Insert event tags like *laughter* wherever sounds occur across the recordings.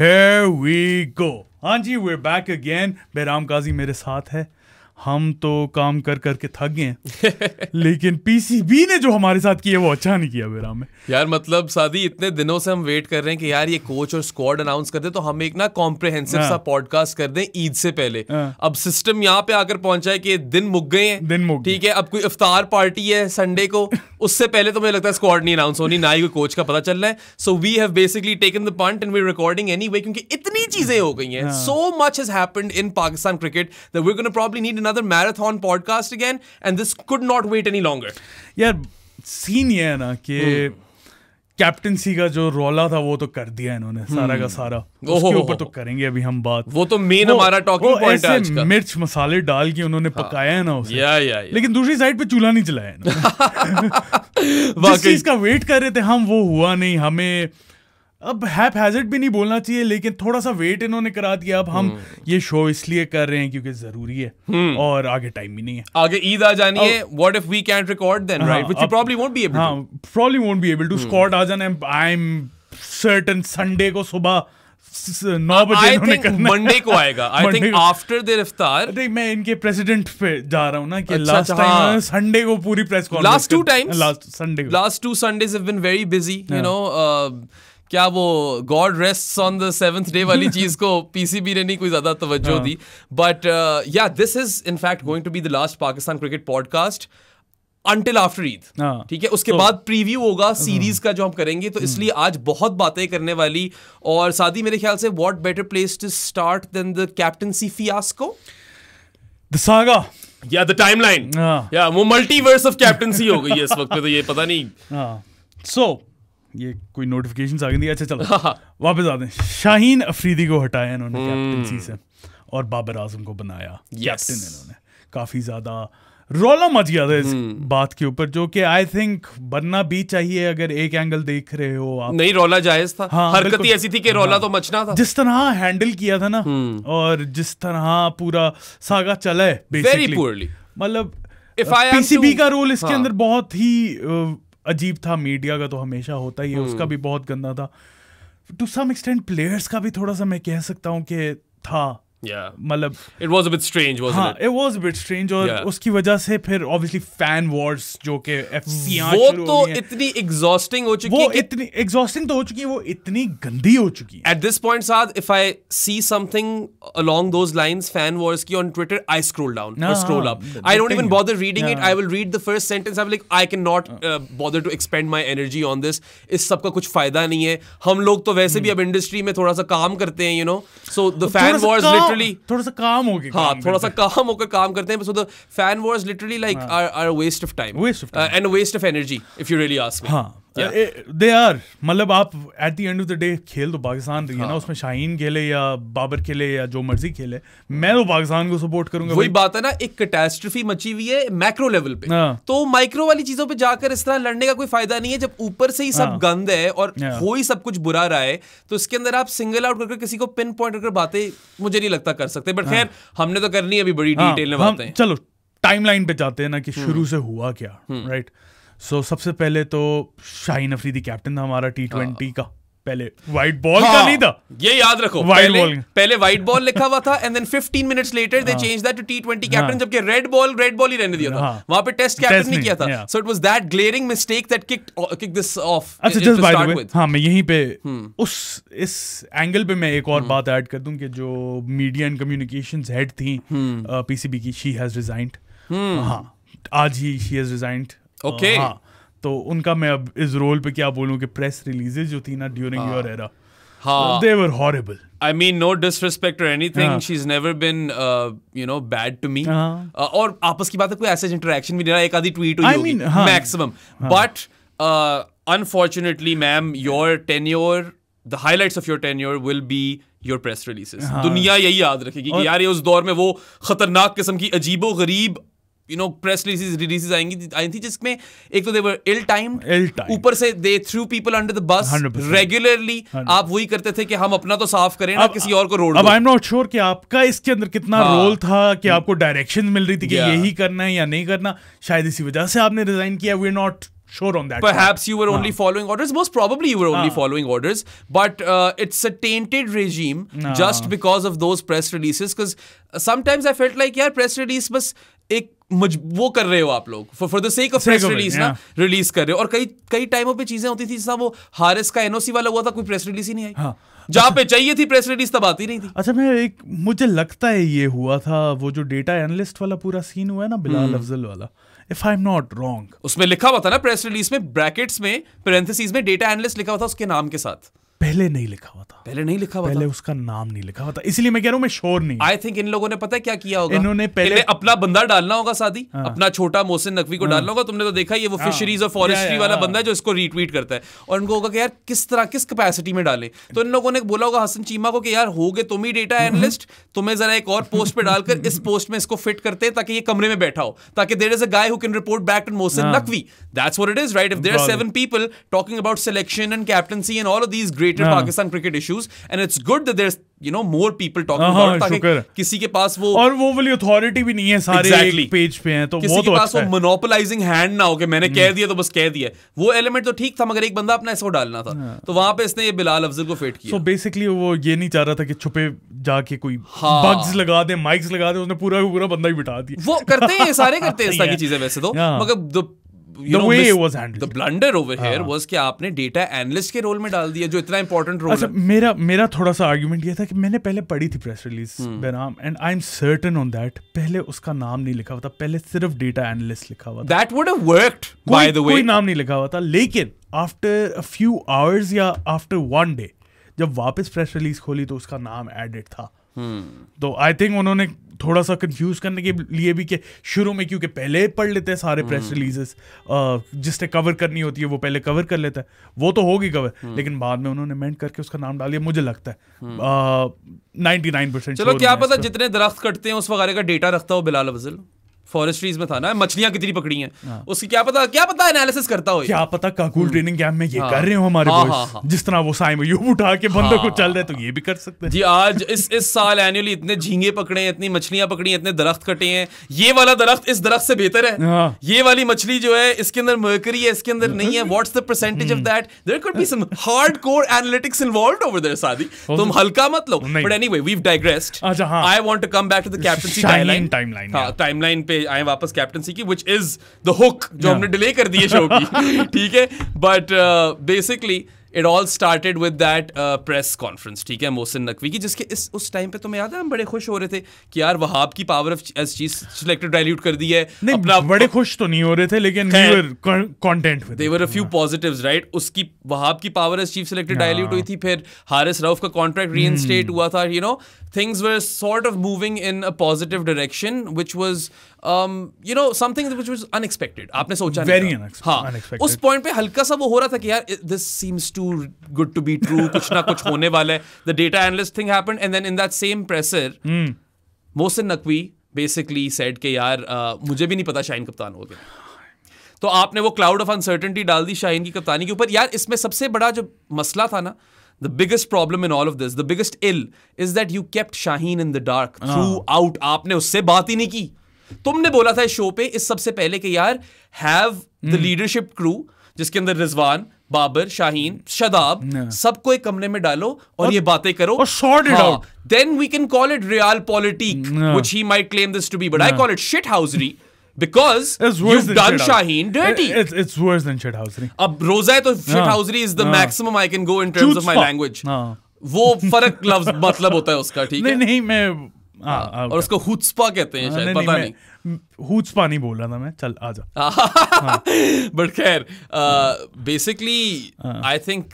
Here we go. हाँ जी we're back again. Bairam काजी मेरे साथ है हम तो काम कर करके थक गए *laughs* लेकिन पीसीबी ने जो हमारे साथ किया वो अच्छा नहीं किया विराम में यार मतलब सादी इतने दिनों से हम वेट कर रहे हैं कि यार ये कोच और स्क्वाड अनाउंस कर दे तो हम एक ना कॉम्प्रिहेंसिव सा पॉडकास्ट हाँ। कर दें ईद से पहले हाँ। अब सिस्टम यहाँ पे आकर पहुंचा है कि दिन मुक गए हैं दिन मुक ठीक है अब कोई इफ्तार पार्टी है संडे को *laughs* उससे पहले तो मुझे लगता है स्क्वाड नहीं अनाउंस होनी ना ही कोई कोच का पता चल रहा है so we have basically taken the point and we recording any क्योंकि इतनी चीजें हो गई हैं so much has happened in Pakistan cricket that we gonna probably need another marathon podcast again, and this could not wait any longer. Yeah, scene ये है ना captain सी का जो रोला था वो तो कर दिया इन्होंने hmm. सारा का सारा उसके ऊपर तो करेंगे अभी हम बात वो तो मेन हमारा टॉकिंग पॉइंट है आज का मिर्च मसाले डाल के उन्होंने हाँ। पकाया है ना उसे या, या, या। लेकिन दूसरी साइड पे चूल्हा नहीं चलाया ना *laughs* जिस चीज का वेट कर रहे थे हम वो हुआ नहीं हमें अब हैप हैजर्ड भी नहीं बोलना चाहिए लेकिन थोड़ा सा वेट इन्होंने करा दिया अब हम हम्म। ये शो इसलिए कर रहे हैं क्योंकि जरूरी है हम्म। और आगे टाइम भी नहीं है आगे ईद आ जानी है what if we can record then right which you probably won't be able हां probably won't be able to Scott आ जाना आई एम सर्टेन संडे को सुबह नौ बजे उन्होंने करना मंडे को आएगा आई थिंक आफ्टर देयर इफ्तार नहीं मैं इनके प्रेसिडेंट पे जा रहा हूं ना कि लास्ट टाइम संडे को पूरी press conference last two times last Sunday last two Sundays have been very busy you know क्या वो God rest on the seventh day वाली *laughs* चीज को पीसीबी ने नहीं कोई ज्यादा तवज्जो हाँ। दी बट या this is in fact going to be the last Pakistan cricket podcast until after Eid ठीक है उसके so, बाद प्रीव्यू होगा सीरीज हाँ। का जो हम करेंगे तो इसलिए हम्म। आज बहुत बातें करने वाली और शादी मेरे ख्याल से what better place to start then the captaincy fiasco the saga या द टाइमलाइन या वो मल्टीवर्स ऑफ कैप्टनसी हो गई है इस वक्त पे तो ये पता नहीं सो हाँ। ये कोई नोटिफिकेशन आ गई अच्छा चलो हाँ, हाँ। वापस आते हैं शाहीन अफरीदी को हटाया इन्होंने कैप्टनसी हम्म। से और बाबर आजम को बनाया कैप्टन इन्होंने काफ़ी ज़्यादा रोला मच गया था इस हम्म। बात के ऊपर जो कि आई थिंक बनना भी चाहिए अगर एक एंगल देख रहे हो आप नहीं रोला जायज था हाँ, हरकत ही ऐसी थी कि रोला हाँ, तो मचना था जिस तरह हैंडल किया था ना हम्म। और जिस तरह पूरा सागा चला है बेसिकली मतलब पीसीबी का रोल इसके हाँ, अंदर बहुत ही अजीब था मीडिया का तो हमेशा होता ही है उसका हम्म। भी बहुत गंदा था टू सम एक्सटेंट प्लेयर्स का भी थोड़ा सा मैं कह सकता हूँ कि था yeah मतलब it was a bit strange was it it was a bit strange और yeah. उसकी वजह से फिर ऑब्वियसली फैन वॉर्स जो कि एफसीआर वो तो इतनी एग्जॉस्टिंग हो चुकी है वो इतनी एग्जॉस्टिंग तो हो चुकी है वो इतनी गंदी हो चुकी है एट दिस पॉइंट साथ if I see something along those lines fan wars की on Twitter I scroll down और scroll up I don't even bother reading it I will read the first sentence I like I can not bother to expend my energy on this इस सब का कुछ फायदा नहीं है हम लोग तो वैसे भी अब इंडस्ट्री में थोड़ा सा काम करते हैं you know so the fan wars literally तो थोड़ा सा काम हो गया हाँ थोड़ा सा काम होकर काम करते हैं so fan wars literally like are are waste of time and waste of energy if you really ask हाँ दे आर uh, मतलब आप at the end of the day खेल तो पाकिस्तान रही है ना हाँ। उसमें शाहीन खेले या बाबर खेले या जो मर्जी खेले मैं तो पाकिस्तान को सपोर्ट करूंगा वही बात है ना एक कैटेस्ट्रफी मची हुई है मैक्रो लेवल पे हाँ। तो माइक्रो वाली चीजों पे जाकर इस तरह लड़ने का कोई फायदा नहीं है जब ऊपर से ही सब हाँ। गंद है और हो ही सब कुछ बुरा रहा है तो इसके अंदर आप सिंगल आउट करके किसी को पिन पॉइंट करके बातें मुझे नहीं लगता कर सकते बट खैर हमने तो करनी है अभी बड़ी डिटेल में बातें चलो टाइमलाइन पे जाते हैं ना कि हम्म। शुरू से हुआ क्या राइट हम्म। right? सो so, सबसे पहले तो शाहीन अफरीदी कैप्टन था हमारा टी ट्वेंटी हाँ। का पहले व्हाइट बॉल हाँ, का नहीं था ये याद रखो व्हाइट बॉल पहले व्हाइट बॉल लिखा हुआ था and then 15 minutes later they change that to टी20 कैप्टन जबकि रेड बॉल रेड बॉल ही रहने दिया था हाँ, वहां पे टेस्ट कैप्टन नहीं किया था so it was that glaring mistake that kicked kick this off अच्छा जस्ट बाय द वे हां मैं यहीं पे हम्म। उस इस एंगल पे मैं एक और हम्म। बात ऐड कर दूं कि जो मीडिया एंड कम्युनिकेशंस हेड थी पीसीबी की शी हैज रिजाइंड हां आज ही शी हैज रिजाइंड ओके हाँ तो उनका मैं अब इस रोल पे क्या बोलूं कि प्रेस रिलीजेस जो थी ना ड्यूरिंग योर एरा हाँ they were horrible I mean no disrespect और anything she is never been you know bad to me और आपस की बात है कोई ऐसे इंटरेक्शन भी नहीं रहा एक आधी ट्वीट हुई होगी maximum but unfortunately ma'am your tenure the highlights of your tenure will be your press releases दुनिया यही याद रखेगी कि यार ये उस दौर में वो खतरनाक किस्म की अजीबो गरीब you know press release releases आएंगी आई थी जिसमें एक तो देवर इल टाइम ऊपर से they threw people under the bus regularly आप वही करते थे कि हम अपना तो साफ करें ना किसी और को रोड अब आई एम नॉट श्योर कि आपका इसके अंदर कितना हाँ, रोल था कि आपको डायरेक्शन मिल रही थी कि यही करना है या नहीं करना शायद इसी वजह से आपने रिजाइन किया we not sure on that. Perhaps you were only uh following orders. Most probably you were only uh following orders. But uh, it's a tainted regime uh just because of those press releases. Because sometimes I felt like, yeah, press release was. एक वो कर रहे हो आप लोग for the sake of press release ना release कर रहे हो और कई कई टाइमों पे चीजें होती थी जैसा वो हारिस का एनओसी वाला हुआ था कोई प्रेस रिलीज ही नहीं आई हाँ, जहाँ अच्छा। पे चाहिए थी प्रेस रिलीज तब आती नहीं थी अच्छा मैं एक मुझे लगता है ये हुआ था वो जो डेटा एनालिस्ट वाला पूरा सीन हुआ है ना बिलाल हम्म। अफजल वाला if I am not wrong उसमें लिखा हुआ था ना प्रेस रिलीज में ब्रैकेट्स में पेरेंथिस में डेटा एनालिस्ट लिखा हुआ था उसके नाम के साथ पहले नहीं लिखा हुआ था पहले नहीं लिखा हुआ पहले उसका नाम नहीं लिखा हुआ था इसलिए मैं कह रहा हूँ मैं श्योर नहीं आई थिंक इन लोगों ने पता है क्या किया होगा इन्होंने पहले, पहले अपना बंदा डालना होगा शादी हाँ। अपना छोटा मोहसिन नकवी को हाँ। डालना होगा तुमने तो देखा ये वो फिशरीज हाँ। और फॉरेस्ट्री वाला बंदा है जो इसको रिट्वीट करता है और इनको होगा कि यार किस तरह किस कैपेसिटी में डाले तो इन लोगों ने बोला होगा हसन चीमा को कि यार हो गए तुम ही डेटा एनालिस्ट हम्म। तुम्हें जरा एक और पोस्ट पे डालकर इस पोस्ट में इसको फिट करते हैं ताकि ये कमरे में बैठा हो ताकि there is a guy who can report back to Mohsin हाँ। Naqvi that's what it is right if there are seven people talking about selection and captaincy and all of these great yeah. हाँ। Pakistan cricket issues and it's good that there's you know more people talking uh-huh, about it ताकि किसी के पास वो और वो वाली authority भी नहीं है सारे exactly. एक पेज पे हैं तो किसी वो के तो पास अच्छा वो monopolizing hand ना हो कि मैंने हम्म। कह दिया तो बस कह दिया वो element तो ठीक था मगर एक बंदा अपना इसको डालना था हाँ। तो वहाँ पे इसने ये बिलाल अफजल को फेट किया so basically वो ये नहीं चाह रहा था कि छुपे जाके कोई हाँ। बग्स लगा दे mics लगा दे उसने पूरा पूरा बंदा ही बिठा दिया वो करते हैं ये सारे करते हैं इस तरह की *laughs* चीजें वैसे तो मगर you the know, way it was handled. The blunder over हाँ. here was कि आपने data analyst के रोल में डाल दिया जो इतना important role अच्छा, है. मेरा मेरा थोड़ा सा argument ये था कि मैंने पहले पढ़ी थी press release hmm. बेनाम and I'm certain on that पहले उसका नाम नहीं लिखा हुआ था पहले सिर्फ data analyst लिखा हुआ था. That would have worked by the way. कोई नाम नहीं लिखा हुआ था लेकिन after a few hours या after one day जब वापस प्रेस रिलीज खोली तो उसका नाम एडेड था तो आई थिंक उन्होंने थोड़ा सा कंफ्यूज करने के लिए भी कि शुरू में क्योंकि पहले पढ़ लेते हैं सारे प्रेस रिलीजेस जिसने कवर करनी होती है वो पहले कवर कर लेता है वो तो होगी कवर हम्म। लेकिन बाद में उन्होंने मेंट करके उसका नाम डाल दिया मुझे लगता है नाइनटी नाइन परसेंट चलो क्या पता जितने दरख्त कटते हैं उस वगैरह का डेटा रखता हो बिलाल अफजल फॉरेस्ट्रीज में था ना मछलियां कितनी पकड़ी हैं हाँ। उसकी क्या पता क्या पता एनालिसिस करता हो क्या पता काकुल ट्रेनिंग हम्म। कैंप में ये हाँ। कर रहे हो हमारे हाँ, हाँ, हाँ। जिस तरह वो साइम यू उठा के बंदे हाँ, को चल रहे तो ये भी कर सकते हैं जी आज इस इस साल एनुअली इतने झींगे पकड़े हैं इतनी मछलियां पकड़ी हैं इतने दरख्त कटे हैं ये वाला दरख्त इस दरख्त से बेहतर है हाँ। ये वाली मछली जो है इसके अंदर मर्करी है इसके अंदर नहीं है what's the percentage of that there could be some hardcore analytics involved over there Saadi तुम हल्का मत लो but anyway we have digressed I want to come back to the captaincy timeline timeline पे आए वापस कैप्टनसी की विच इज द हुक जो हमने डिले कर दिए शो की *laughs* ठीक है but basically it all started with that press conference ठीक है मोहसिन नकवी की जिसके इस उस टाइम पे तो मैं याद है हम बड़े खुश हो रहे थे कि यार वहाब की power of as chief selected dilute कर दी है नहीं अपना बड़े खुश तो नहीं हो रहे थे लेकिन we were content with their a few positive right उसकी वहाब की power as chief selected dilute हुई थी फिर हारिस राउफ का कॉन्ट्रैक्ट री hmm. हुआ था you know things were sort of moving in a positive direction, which was, um, you know, something which was unexpected. आपने सोचा Very unexpected. हाँ, unexpected. उस पॉइंट पे हल्का सा वो हो रहा था कि यार this seems to good to be true कुछ ना कुछ होने वाला है the data analyst thing happened and then in that same presser Mohsin Naqvi basically said के यार uh, मुझे भी नहीं पता शाइन कप्तान हो गया तो आपने वो क्लाउड ऑफ अनसर्टेनिटी डाल दी शाहीन की कप्तानी के ऊपर यार इसमें सबसे बड़ा जो मसला था ना the biggest problem in all of this, the biggest ill, is that you kept Shaheen in the dark ah. throughout. आपने उससे बात ही नहीं की तुमने बोला था इस शो पे इस सबसे पहले कि यार हैव द लीडरशिप क्रू जिसके अंदर रिजवान बाबर शाहीन शदाब सबको एक कमरे में डालो और, और ये बातें करो short it then we can call it real politic which he might claim this to be but I call it shithousery but खैर basically I think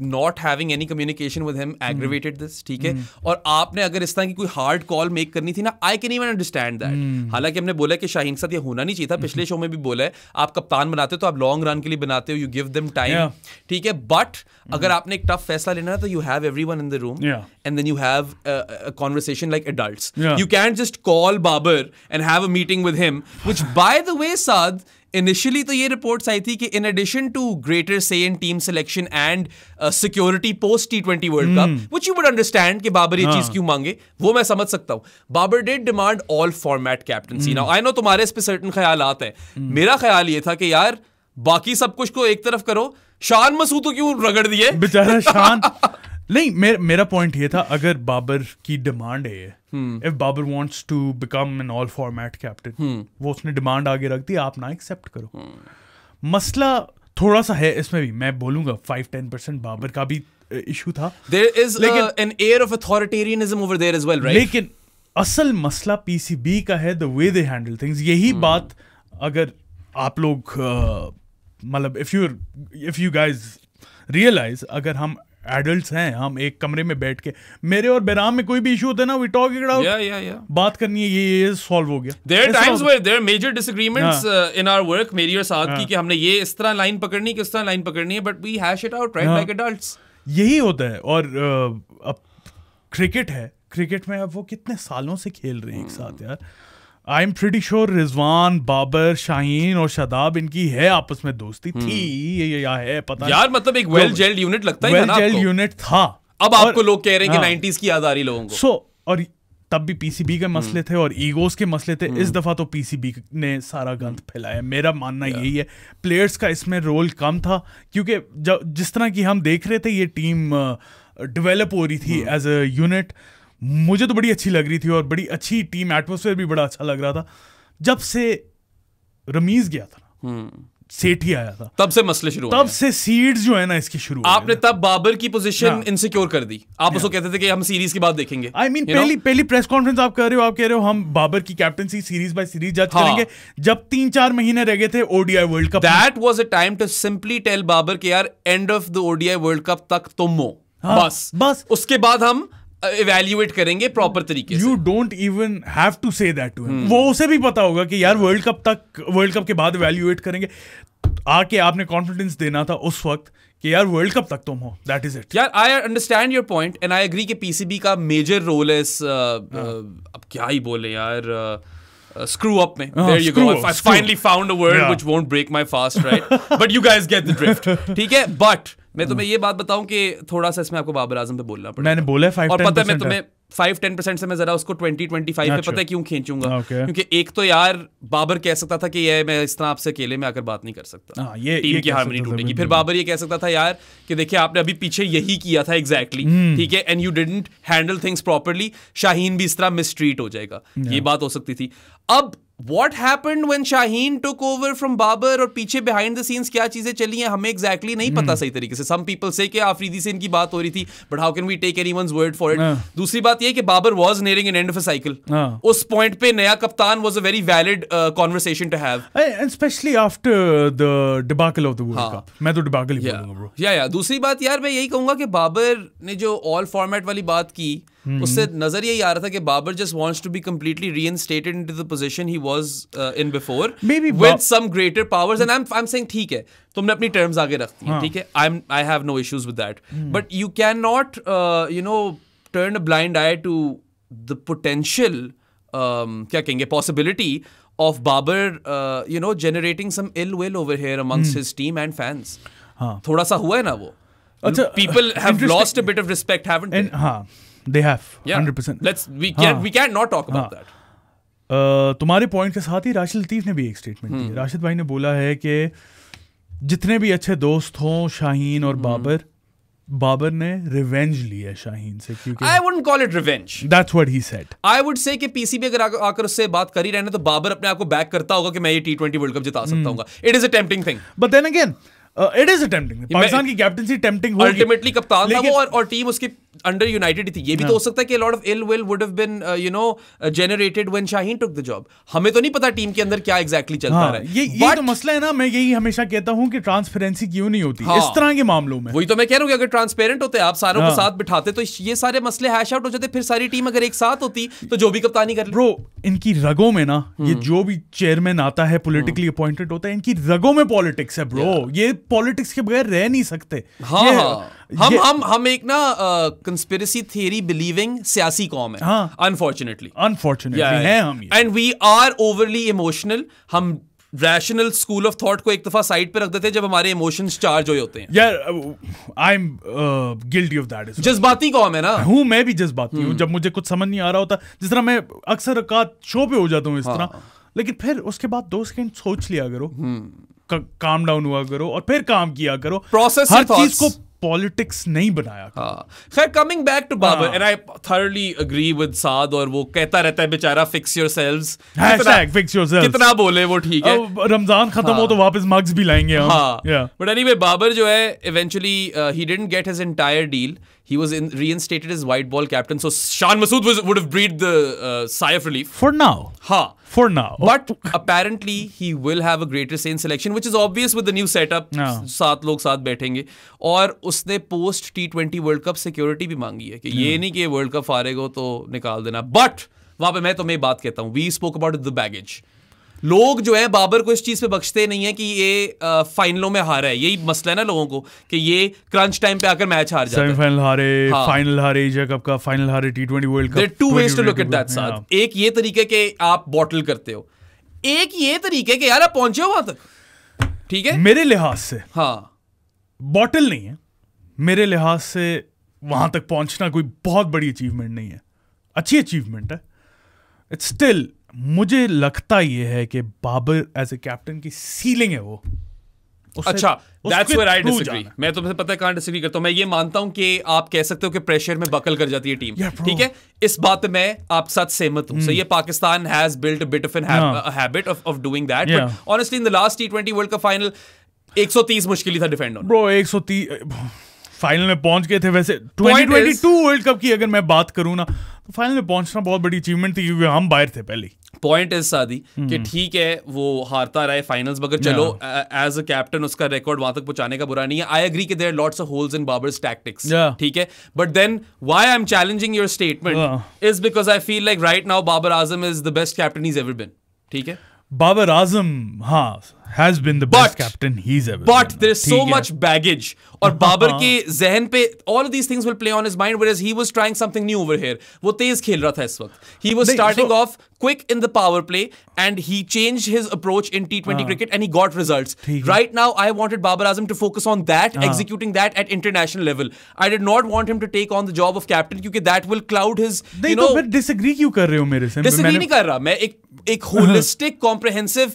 not having any communication with him aggravated this ठीक है hmm. और आपने अगर इस तरह की कोई हार्ड कॉल मेक करनी थी ना I can even understand that हालांकि हमने बोला कि शाहीन साथ ये होना नहीं चाहिए था पिछले शो hmm. में भी बोला है आप कप्तान बनाते हो तो आप लॉन्ग रन के लिए बनाते हो यू गिव दम टाइम ठीक है बट hmm. अगर आपने एक टफ फैसला लेना है तो you have every one in the room and then you have a, a conversation like adults. Yeah. You can't just call Babur and have a meeting with him, which, *sighs* by the way, Saad, initially तो ये reports आई थी कि in addition to greater से in team selection and security post T twenty world cup which you would understand कि बाबर ये हाँ। चीज क्यों मांगे वो मैं समझ सकता हूँ Babar did demand all format captaincy now I know तुम्हारे इस पे सर्टन ख्याल हैं hmm. मेरा ख्याल ये था कि यार बाकी सब कुछ को एक तरफ करो शान मसू तो क्यों रगड़ दिए बेचारा शान *laughs* नहीं मेर, मेरा पॉइंट ये था अगर बाबर की डिमांड है इफ हम्म। Babar wants to become an all format captain वो उसने डिमांड आगे रख दी आप ना एक्सेप्ट करो hmm. मसला थोड़ा सा है इसमें भी मैं बोलूंगा फाइव टेन परसेंट बाबर का भी इशू था there is an air of authoritarianism over there as well right लेकिन असल मसला पीसीबी का है the way they handle things यही hmm. बात अगर आप लोग uh, मतलब if you if you guys realise अगर हम एडल्ट्स हैं हम एक कमरे में बैठ के मेरे और बैराम में कोई भी इशू होता है ना वी टॉक इट आउट या या या बात करनी है ये ये सॉल्व हो गया there times where there major disagreements in our work मेरी और साथ की हाँ। कि हमने ये इस तरह लाइन पकड़नी कि इस तरह लाइन पकड़नी है but we hash it out right like adults यही होता है और uh, अब क्रिकेट है क्रिकेट में अब वो कितने सालों से खेल रहे हैं एक साथ hmm। यार I am pretty sure Rizwan Babar Shaheen और शादाब इनकी है आपस में दोस्ती हम्म। थी ये या है पता यार मतलब एक वेल जेल्ड यूनिट लगता है वेल यूनिट था अब और, आपको लोग कह रहे हैं कि नाइनटीज हाँ। की याद आ रही लोगों को सो so, और तब भी पीसीबी के मसले हम्म। थे और ईगोस के मसले थे इस हम्म। दफा तो पीसीबी ने सारा गंध फैलाया मेरा मानना यही है प्लेयर्स का इसमें रोल कम था क्योंकि जिस तरह की हम देख रहे थे ये टीम डेवलप हो रही थी एज अ यूनिट मुझे तो बड़ी अच्छी लग रही थी और बड़ी अच्छी टीम एटमोसफेयर भी बड़ा अच्छा लग रहा था जब से रमीज गया था हम्म। सेठी आया था तब से मसले शुरू तब से सीड्स जो है ना इसकी शुरू आपने तब बाबर की पोजीशन इनसिक्योर हाँ। कर दी आप उसको कहते थे कि हम सीरीज के बाद देखेंगे आई I मीन mean, पहली know? पहली प्रेस कॉन्फ्रेंस आप कर रहे हो आप कह रहे हो हम बाबर की कैप्टनसी सीरीज बाय सीरीज जज हाँ. करेंगे जब तीन चार महीने रह गए थे ODI world cup that was a time to simply tell Babar के यार and of the ODI world cup तक तुम हाँ, बस बस उसके बाद हम इवेल्यूएट करेंगे प्रॉपर तरीके you don't even have to say that to him वो उसे भी पता होगा कि यार वर्ल्ड कप तक वर्ल्ड कप के बाद इवेल्यूएट करेंगे आके आपने कॉन्फिडेंस देना था उस वक्त कि यार वर्ल्ड कप तक तुम हो दैट इज इट यार I understand your point and I agree कि पीसीबी का मेजर रोल है इस अब क्या ही बोले यार स्क्रू uh, अप uh, में there you go I finally found a word which won't break my fast right but you guys get the drift ठीक है बट मैं तुम्हें ये बात बताऊं कि थोड़ा सा इसमें आपको बाबर आजम पे बोलना पड़ेगा मैंने बोला फाइव और पता है मैं तुम्हें फाइव टेन परसेंट से मैं जरा उसको ट्वेंटी ट्वेंटी फाइव पे अच्छा। पता है क्यों खींचूंगा okay. क्योंकि एक तो यार बाबर कह सकता था कि ये मैं इस तरह आपसे अकेले में आकर बात नहीं कर सकता आ, हाँ, ये, टीम ये की हारमोनी टूटेगी फिर बाबर ये कह सकता था यार कि देखिए आपने अभी पीछे यही किया था एग्जैक्टली हम्म। ठीक है and you didn't handle things properly Shaheen भी इस तरह मिसट्रीट हो जाएगा ये बात हो सकती थी अब what happen when Shaheen took over from Babar और पीछे बिहाइंड द सीन्स क्या चीजें चली हैं हमें एक्जैक्टली exactly नहीं hmm. पता हम्म। सही तरीके से सम पीपल से कि आफरीदी से इनकी बात हो रही थी but how can we take any one word for it दूसरी बात यह कि Babar was nearing an end of cycle उस पॉइंट पे नया कप्तान was a very valid conversation to have specially after the debacle of the world cup मैं तो डिबाकल ही या या दूसरी बात यार मैं यही कहूंगा कि बाबर ने जो ऑल फॉर्मेट वाली बात की उससे नजर यही आ रहा था कि Babar just wants to be completely reinstated into the position he was in before with some greater powers and I am I am saying ठीक है तुमने अपनी टर्म्स आगे रख दी ठीक है I am I have no issues with that but you can not you know turn a blind eye to the potential क्या कहेंगे possibility of Babar you know generating some ill will over here amongst his team and fans थोड़ा सा हुआ है ना वो अच्छा people have lost a bit of respect haven't हाँ they have 100% let's we can we can not talk about that तुम्हारे point के साथ ही राशिद लतीफ़ ने भी एक स्टेटमेंट दी हम्म। राशिद भाई ने बोला है कि जितने भी अच्छे दोस्त हों शाहीन और हम्म। बाबर बाबर ने रिवेंज लिया शाहीन से क्योंकि I wouldn't call it revenge that's what he said I would say कि पीसीबी अगर आकर उससे बात कर ही रहने तो बाबर अपने आप को बैक करता होगा कि मैं ये टी20 वर्ल्ड कप जिता सकता हम्म। हूँ it is a tempting thing but then again it is attempting Pakistan की कैप्टनसी अटेम्प्टिंग टेम्पटिंग अल्टीमेटली कप्तान था वो और, और टीम उसकी अंडर यूनाइटेड थी ये भी तो हाँ. तो हो सकता है कि lot of ill will would have been you know generated when Shaheen took the job हमें तो नहीं पता टीम के अंदर क्या एग्जैक्टली exactly चलता हाँ, रहा ये ये तो But, तो मसला है ना मैं यही हमेशा कहता हूं कि ट्रांसपेरेंसी क्यों नहीं होती हाँ, इस तरह के मामलों में वही तो मैं कह रहा हूं कि अगर ट्रांसपेरेंट होते आप सारों हाँ, को साथ बिठाते तो ये सारे मसले हैश आउट हो जाते फिर सारी टीम अगर एक साथ होती तो जो भी कप्तानी कर ब्रो इनकी रगों में ना ये हम्म। जो भी चेयरमैन आता है पोलिटिकली अपॉइंटेड हम्म। होता है इनकी रगों में पॉलिटिक्स है ब्रो ये पॉलिटिक्स के बगैर रह नहीं सकते हाँ, हाँ, हम हम हम एक ना कंस्पिरसी थियरी बिलीविंग सियासी कॉम है अनफॉर्चुनेटली अनफॉर्चुनेटली है हम and we are overly emotional हम रैशनल स्कूल ऑफ थॉट को एक दफा साइड पे रख देते हैं जब हमारे इमोशंस चार्ज हुए होते हैं यार I am guilty of that जज्बाती कौम है ना हूं मैं भी जज्बाती हूं hmm. जब मुझे कुछ समझ नहीं आ रहा होता जिस तरह मैं अक्सर शो पे हो जाता हूं इस हाँ। तरह लेकिन फिर उसके बाद दो सेकंड सोच लिया करो hmm. काम डाउन हुआ करो और फिर काम किया करो प्रोसेस हर चीज को पॉलिटिक्स नहीं बनाया हाँ खैर coming back to Babar and I thirdly agree with Saad और वो कहता रहता है बेचारा fix your sails fix sails कितना बोले वो ठीक है रमजान खत्म हो हाँ। तो वापस मार्क्स भी लाएंगे हम बट एनीवे बाबर जो है eventually he didn't get his entire deal He was in, reinstated as white ball captain. So Shan Masood was, would have breathed the uh, sigh of relief. For now. Ha. For now. But apparently he will have a greater say in selection, which is obvious with the new setup. No. सात लोग साथ बैठेंगे. और उसने post T twenty world cup security भी मांगी है कि no. ये नहीं कि वर्ल्ड कप फारेग हो तो निकाल देना. बट वहां पे मैं तो मैं बात कहता हूँ we spoke about the baggage. लोग जो है बाबर को इस चीज़ पे बख्शते नहीं है कि ये आ, फाइनलों में हारा है यही मसला है ना लोगों को कि ये क्रंच टाइम पे आकर मैच हार जाता सेमीफाइनल हारे हाँ। फाइनल हारे एशिया कप का फाइनल हारे T twenty world cup two ways to look at that साथ एक ये तरीके के आप बॉटल करते हो एक ये तरीके के यार आप पहुंचे हो वहां तक ठीक है मेरे लिहाज से हाँ बॉटल नहीं है मेरे लिहाज से वहां तक पहुंचना कोई बहुत बड़ी अचीवमेंट नहीं है अच्छी अचीवमेंट है इट्स स्टिल मुझे लगता ये है कि बाबर एज ए कैप्टन की सीलिंग है वो अच्छा दैट्स वेयर आई डिसएग्री मैं तुमसे तो पता है कहां डिसएग्री करता हूं मैं ये मानता हूं कि आप कह सकते हो कि प्रेशर में बकल कर जाती है टीम ठीक yeah, है इस बात में आप साथ सहमत हूं hmm. सही है Pakistan has built bit of an habit of of doing that but honestly in the last टी20 वर्ल्ड कप फाइनल 130 मुश्किल ही था डिफेंड ऑन ब्रो 130 फाइनल में पहुंच गए थे वैसे 2022 वर्ल्ड कप की अगर मैं बात करूं ना तो फाइनल में पहुंचना बहुत बड़ी अचीवमेंट थी क्योंकि हम बाहर थे पहले पॉइंट इज सादी कि hmm. ठीक है वो हारता रहे फाइनल्स मगर चलो एज अ कैप्टन उसका रिकॉर्ड वहां तक पहुंचाने का बुरा नहीं है आई एग्री कि there lots of holes in Babar's tactics ठीक है but then why I am challenging your statement is because I feel like right now Babar Azam is the best captain is ever been ठीक है बाबर आजम हाज बिन been the best but, captain he's और *laughs* बाबर के जहन पे all these things will play on his mind where he was trying something new over here वो तेज खेल रहा था इस वक्त he was starting off quick in the power play and he change his approach in T twenty cricket and he got result right now I wanted Babar Azam to focus on that executing that at international level I did not want him to take on the job of captain क्योंकि that will cloud his you know disagree क्यों कर रहे हो मेरे से disagree नहीं कर रहा मैं एक एक होलिस्टिक कॉम्प्रिहेंसिव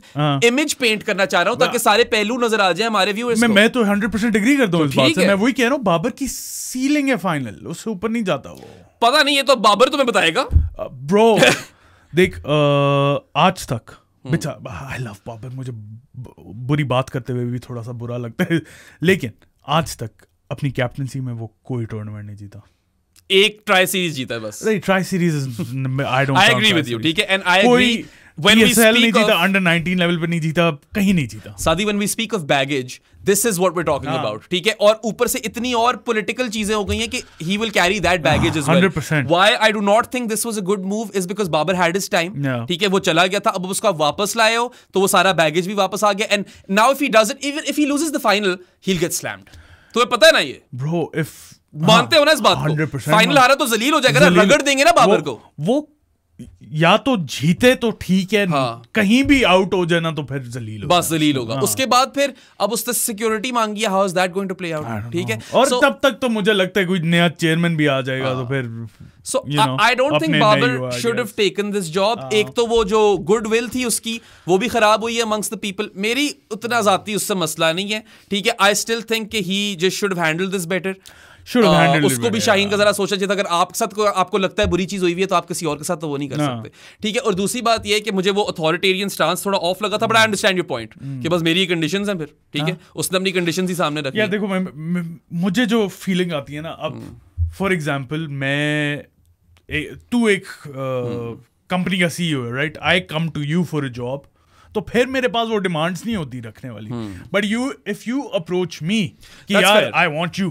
इमेज पेंट करना चाह रहा हूं ताकि हाँ। सारे पहलू नजर आ जाए हमारे व्यू मैं, मैं तो 100% एग्री कर हूं तो अलग बात है मैं वही कह रहा हूँ बाबर की सीलिंग है फाइनल उससे ऊपर नहीं जाता वो पता नहीं ये तो बाबर तुम्हें बताएगा ब्रो *laughs* देख आज तक आई हम्म। लव बाबर मुझे बुरी बात करते हुए भी थोड़ा सा बुरा लगता है लेकिन आज तक अपनी कैप्टनसी में वो कोई टूर्नामेंट नहीं जीता एक ट्राई सीरीज जीता बस नहीं tri series I don't I agree with you ठीक है and I agree when we speak नहीं जीता अंडर 19 लेवल पे नहीं जीता कहीं नहीं जीता सादी when we speak of baggage this is what we talking about ठीक है और ऊपर से इतनी और पॉलिटिकल चीजें हो गई हैं कि he will carry that baggage is 100% why I do not think this was a good move is because Babar had his time ठीक है वो चला गया था अब उसको आप वापस लाए हो तो वो सारा बैगेज भी वापस आ गया and now if he does it even if he loses the final he will get slammed तो पता है ना ये ब्रो इफ हाँ। मानते हो ना इस बात को फाइनल हारा तो जलील हो जाएगा ना रगड़ देंगे ना बाबर को वो या तो जीते तो ठीक है हाँ। कहीं भी आउट हो जाए ना तो फिर जलील हो बस जलील होगा हाँ। उसके बाद फिर अब उसने सिक्योरिटी मांगी how is that going to play out ठीक है और so, तब तक तो मुझे लगता है कोई नया चेयरमैन भी आ जाएगा तो हाँ। तो फिर so I don't think Babar should have taken this job एक तो वो जो गुडविल थी उसकी वो भी खराब हुई है अमंग्स द पीपल मेरी उतना जाती उससे मसला नहीं है ठीक है I still think he just should handle this better उसको भी शाहीन का जरा सोचना चाहिए तो अगर आप साथ को, आपको लगता है बुरी चीज हुई है तो आप किसी और के साथ तो वो नहीं कर हाँ। सकते ठीक है और दूसरी बात यह कि मुझे वो अथॉरिटेरियन स्टांस थोड़ा ऑफ लगा था but I understand your point कि बस मेरी कंडीशन है फिर ठीक है हाँ। उसने अपनी कंडीशन ही सामने रखी देखो मैम मैं, मुझे जो फीलिंग आती है ना अब फॉर hmm. एग्जाम्पल मैं तू एक कंपनी hmm. का सीईओ e है right I come to you for a job तो फिर मेरे पास वो डिमांड्स नहीं होती रखने वाली but you if you approach me कि यार आई वांट यू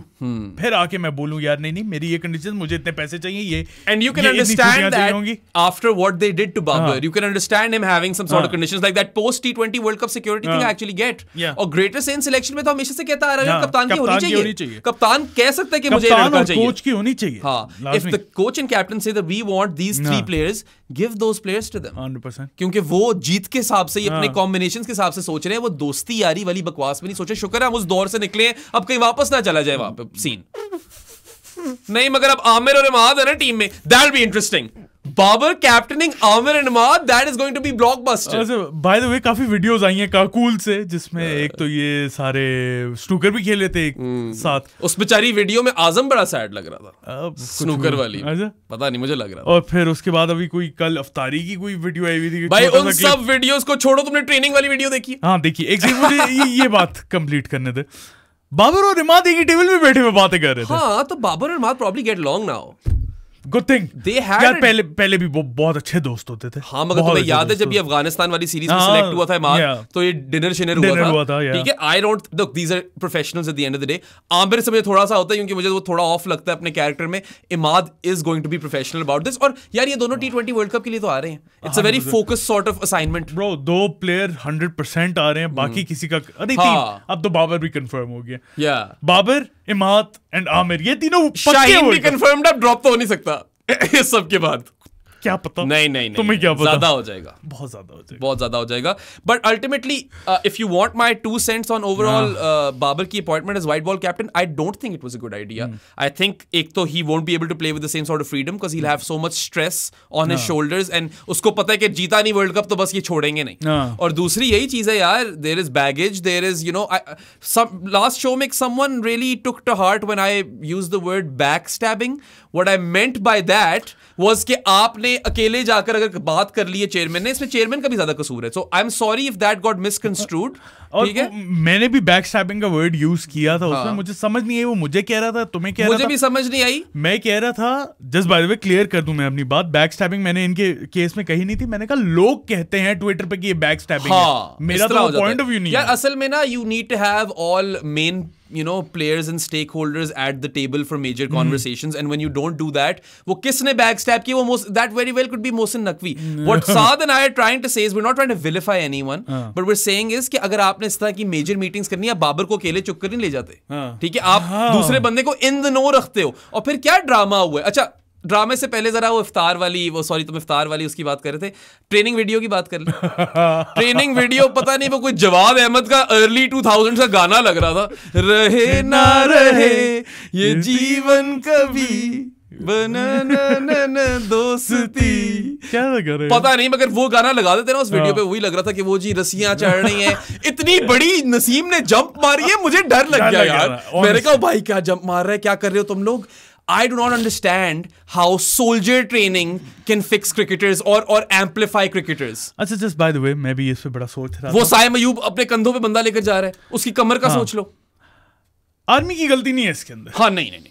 फिर आके मैं बोलू यार नहीं नहीं मेरी ये कंडीशन मुझे इतने पैसे चाहिए ये and you can understand that after what they did to Babar you can understand him having some sort of conditions like that post टी20 world cup security thing actually get और ग्रेटर सेन सिलेक्शन में तो हमेशा से कहता आ रहा है हाँ, कप्तान की होनी चाहिए कप्तान कह सकता है कि मुझे लड़का चाहिए कोच की होनी चाहिए हां if the coach and captain say that we want these three players give those players to them 100% क्योंकि वो जीत के हिसाब से ये अपने कॉम्बिनेशन हाँ। के हिसाब से सोच रहे हैं वो दोस्ती यारी वाली बकवास में नहीं सोचे शुक्र है हम उस दौर से निकले अब कहीं वापस ना चला जाए वहां पे सीन नहीं मगर अब आमिर और इमाद है ना टीम में that be interesting Babar captaining Amir and that is going to be blockbuster by the way काफी वीडियोस आई हैं काकूल से जिसमें एक तो ये सारे स्नूकर भी खेले थे एक hmm. साथ उस बेचारी वीडियो में आजम बड़ा सैड लग रहा था uh, स्नूकर वाली अच्छा पता नहीं मुझे लग रहा था और फिर उसके बाद अभी कोई कल अफतारी की कोई वीडियो आई हुई थी भाई उन सब वीडियोस को छोड़ो तुमने ट्रेनिंग वाली वीडियो देखी हाँ देखी एक चीज मुझे ये बात कंप्लीट करने दे बाबर और इमाद एक ही टेबल में बैठे हुए बातें कर रहे थे हाँ तो बाबर और Imad probably get along now good thing they had यार पहले पहले भी वो बहुत अच्छे दोस्त होते थे हाँ मगर तुम्हें याद है जब ये अफगानिस्तान वाली सीरीज में सिलेक्ट हाँ, हुआ था इमाद तो ये डिनर शिनर हुआ था ठीक है I don't look these are professionals at the end of the day Amir से मुझे थोड़ा सा होता है क्योंकि मुझे वो थोड़ा ऑफ लगता है अपने कैरेक्टर में Imad is going to be professional about this और यार ये दोनों टी20 वर्ल्ड कप के लिए तो आ रहे हैं it's a very focused sort of assignment bro दो प्लेयर 100% आ रहे हैं बाकी hmm। किसी का अरे तीन हाँ। अब तो बाबर भी कंफर्म हो गया या बाबर इमात एंड आमिर ये तीनों शाहीन भी कंफर्म्ड अब ड्रॉप तो हो नहीं सकता इस *laughs* सब के बाद क्या पता नहीं नहीं तुम्हें क्या पता ज्यादा हो जाएगा बहुत ज्यादा हो जाएगा बहुत ज्यादा हो जाएगा but ultimately if you want my two cents on overall Babar की appointment as white ball captain I don't think it was a good idea I think एक तो he won't be able to play with the same sort of freedom because he have so much stress on his shoulders एंड उसको पता है कि जीता नहीं world cup तो बस ये छोड़ेंगे नहीं हाँ। और दूसरी यही चीज है यार there is baggage there is you know last show में someone really took to heart when I use the word back stabbing what I meant by that was के आपने अकेले जाकर अगर बात कर ली है चेयरमैन ने इसमें चेयरमैन का भी ज्यादा कसूर है so I am sorry if that got misconstrued और है मैंने भी बैक स्टैपिंग का वर्ड यूज किया था हाँ. उसमें मुझे समझ नहीं आई वो मुझे कह रहा था तुम्हें कह रहा मुझे भी समझ नहीं आई मैं कह रहा था just by the way clear कर दूं मैं अपनी बात बैक स्टैबिंग मैंने इनके केस में कही नहीं थी मैंने कहा लोग कहते हैं ट्विटर पे कि ये बैक स्टैबिंग हाँ, है मेरा तो पॉइंट ऑफ व्यू नहीं यार असल में ना you need to have all men you know players and stakeholders at the table for major mm. conversations and when you don't do that wo kisne backstab ki wo most, that very well could be Mohsin Naqvi what Saad and I are trying to say is we're not trying to vilify anyone uh. but we're saying is कि अगर आपने इस तरह की major meetings करनी है बाबर को अकेले चुप कर नहीं ले जाते ठीक है आप दूसरे बंदे को इन द नो रखते हो और फिर क्या ड्रामा हुआ है अच्छा ड्रामे से पहले जरा वो इफ्तार वाली वो सॉरी तुम इफ्तार वाली उसकी बात कर रहे थे ट्रेनिंग वीडियो की बात कर लें ट्रेनिंग वीडियो पता नहीं वो कोई जवाब अहमद का अर्ली टू थाउजेंड का गाना लग रहा था रहे ना रहे ये जीवन कभी दोस्ती क्या लगा रहे पता नहीं मगर वो गाना लगा देते ना उस वीडियो हाँ। पे वही लग रहा था कि वो जी रस्सियां चढ़ रही हैं इतनी बड़ी नसीम ने जंप मारी है मुझे डर लग गया यार मेरे कहा भाई क्या जंप मार रहा है क्या कर रहे हो तुम लोग I do not understand how soldier training can fix cricketers और और एम्पलीफाई क्रिकेटर्स अच्छा जस्ट बाय द वे मैं भी इस पे बड़ा सोच रहा वो साय मयूब अपने कंधों पे बंदा लेकर जा रहा है उसकी कमर का हाँ. सोच लो आर्मी की गलती नहीं है इसके अंदर हाँ नहीं नहीं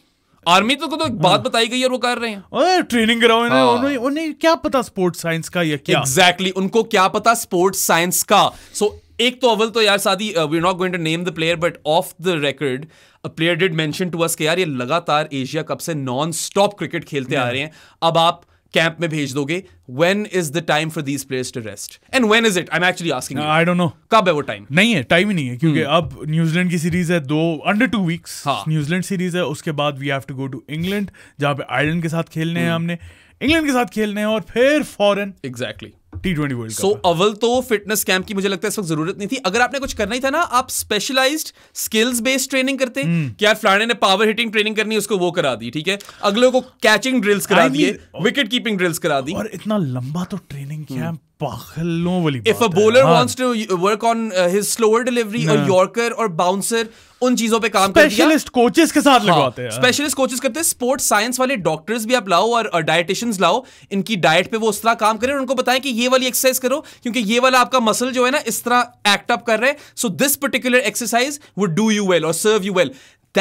आर्मी तो को तो एक हाँ। बात बताई गई है वो कर रहे हैं और ट्रेनिंग कराओ हाँ। उन्हें उन्हें क्या पता स्पोर्ट्स साइंस का या क्या एग्जैक्टली exactly, उनको क्या पता स्पोर्ट्स साइंस का सो so, एक तो अवल तो यार सादी we not going to name the player but off the record a player did mention to us के यार ये लगातार एशिया कप से नॉन स्टॉप क्रिकेट खेलते आ रहे हैं अब आप कैंप में भेज दोगे when is the time for these players to rest and when is it I am actually asking you. i don't know कब है वो टाइम नहीं है टाइम ही नहीं है क्योंकि hmm. अब न्यूजीलैंड की सीरीज है दो under two weeks New Zealand series है उसके बाद we have to go to England जहां पे आयरलैंड के साथ खेलने hmm. हैं हमने इंग्लैंड के साथ खेलने हैं और फिर फॉरन exactly exactly. T twenty world so अवल तो फिटनेस कैंप की मुझे लगता है इस वक्त जरूरत नहीं थी अगर आपने कुछ करना ही था ना आप स्पेशलाइज्ड स्किल्स बेस्ड ट्रेनिंग करते हम्म। कि यार फ्लाने ने पावर हिटिंग ट्रेनिंग करनी उसको वो करा दी ठीक है अगले को कैचिंग ड्रिल्स करा दिए विकेट कीपिंग ड्रिल्स करा दी और इतना लंबा तो ट्रेनिंग हम्म। कैंप पागलों वाली if a wants to work on his slower delivery और यॉर्कर और बाउंसर उन चीजों पे काम स्पेशलिस्ट कोचेस के साथ हाँ, लगवाते हैं स्पेशलिस्ट कोचेस करते हैं स्पोर्ट्स साइंस वाले डॉक्टर्स भी आप लाओ और डायटिशियंस uh, लाओ इनकी डाइट पे वो उस तरह काम करें और उनको बताएं कि ये वाली एक्सरसाइज करो क्योंकि ये वाला आपका मसल जो है ना इस तरह एक्ट अप कर रहे हैं so this particular exercise would do you well और serve you well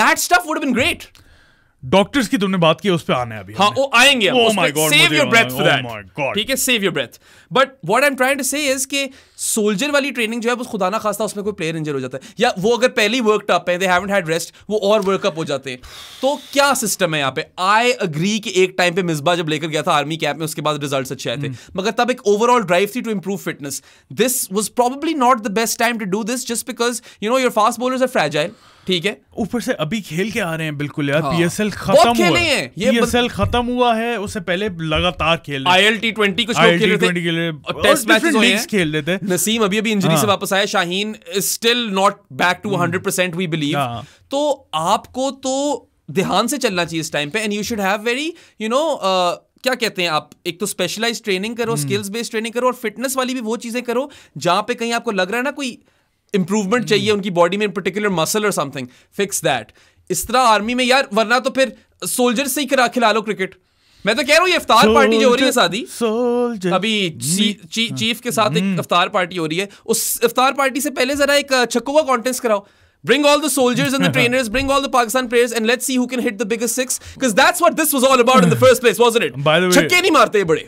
that stuff would been great doctors की तुमने बात की उस पर आने अभी हाँ वो आएंगे save your breath for that ठीक है save your breath but what I am trying to say is के सोल्जर वाली ट्रेनिंग जो है वो खुदा ना खासा उसमें कोई प्लेयर इंजर हो जाता है या वो अगर पहले ही वर्क अप है दे हैवंट हैड रेस्ट वो और वर्कअप हो जाते हैं तो क्या सिस्टम है यहाँ पे आई अग्री कि एक टाइम पे मिसबा जब लेकर गया था आर्मी कैप में उसके बाद रिजल्ट अच्छे आए थे हम्म। मगर तब एक ओवरऑल ड्राइव थी to improve fitness this was probably not the best time to do this just because you know your fast bowler fragile ठीक है ऊपर से अभी खेल के आ रहे हैं बिल्कुल यार पीएसएल हाँ। खत्म हुआ है पीएसएल खत्म हुआ है उससे पहले लगातार खेल आईएलटी 20 कुछ लोग खेल रहे थे टेस्ट मैचेस खेल रहे थे नसीम अभी अभी इंजरी से हाँ। वापस आया Shaheen still not back to hundred percent we believe तो आपको तो ध्यान से चलना चाहिए इस टाइम पे and you should have very you know क्या कहते हैं आप एक तो स्पेशलाइज ट्रेनिंग करो स्किल्स बेस्ड ट्रेनिंग करो और फिटनेस वाली भी वो चीजें करो जहां पे कहीं आपको लग रहा है ना कोई इंप्रूवमेंट हम्म। चाहिए उनकी बॉडी में पर्टिकुलर मसल और समथिंग फिक्स दैट इस तरह आर्मी में यार वरना तो फिर सोल्जर से ही करा खिला लो क्रिकेट मैं तो कह रहा हूँ ये अफ्तार पार्टी जो हो रही है शादी अभी ची, ची, चीफ के साथ एक अफ्तार पार्टी हो रही है उस अफ्तार पार्टी से पहले जरा एक छक्कों का कॉन्टेस्ट कराओ Bring all the soldiers and the trainers, bring all the Pakistan players, and let's see who can hit the biggest six. Because that's what this was all about in the first place, wasn't it? By the way, छक्के नहीं मारते बड़े.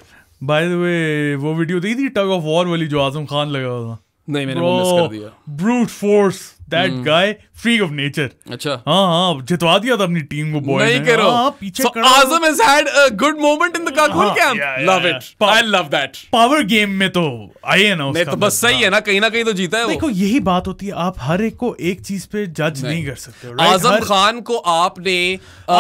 By the way, वो video देखी थी tug of war वाली जो आजम खान लगा हुआ था. नहीं मैंने मिस कर दिया. Brute force. That guy freak of nature अच्छा हाँ हाँ जितवा दिया था अपनी टीम को बॉय नहीं करो हाँ, पीछे so, Azam has had a good moment in the Kakul camp love it I love that power game में तो आई है ना तो उसका तो बस सही मतलब। है ना कहीं ना कहीं तो जीता है देखो यही बात होती है आप हर एक को एक चीज पे जज नहीं कर सकते आजम खान को आपने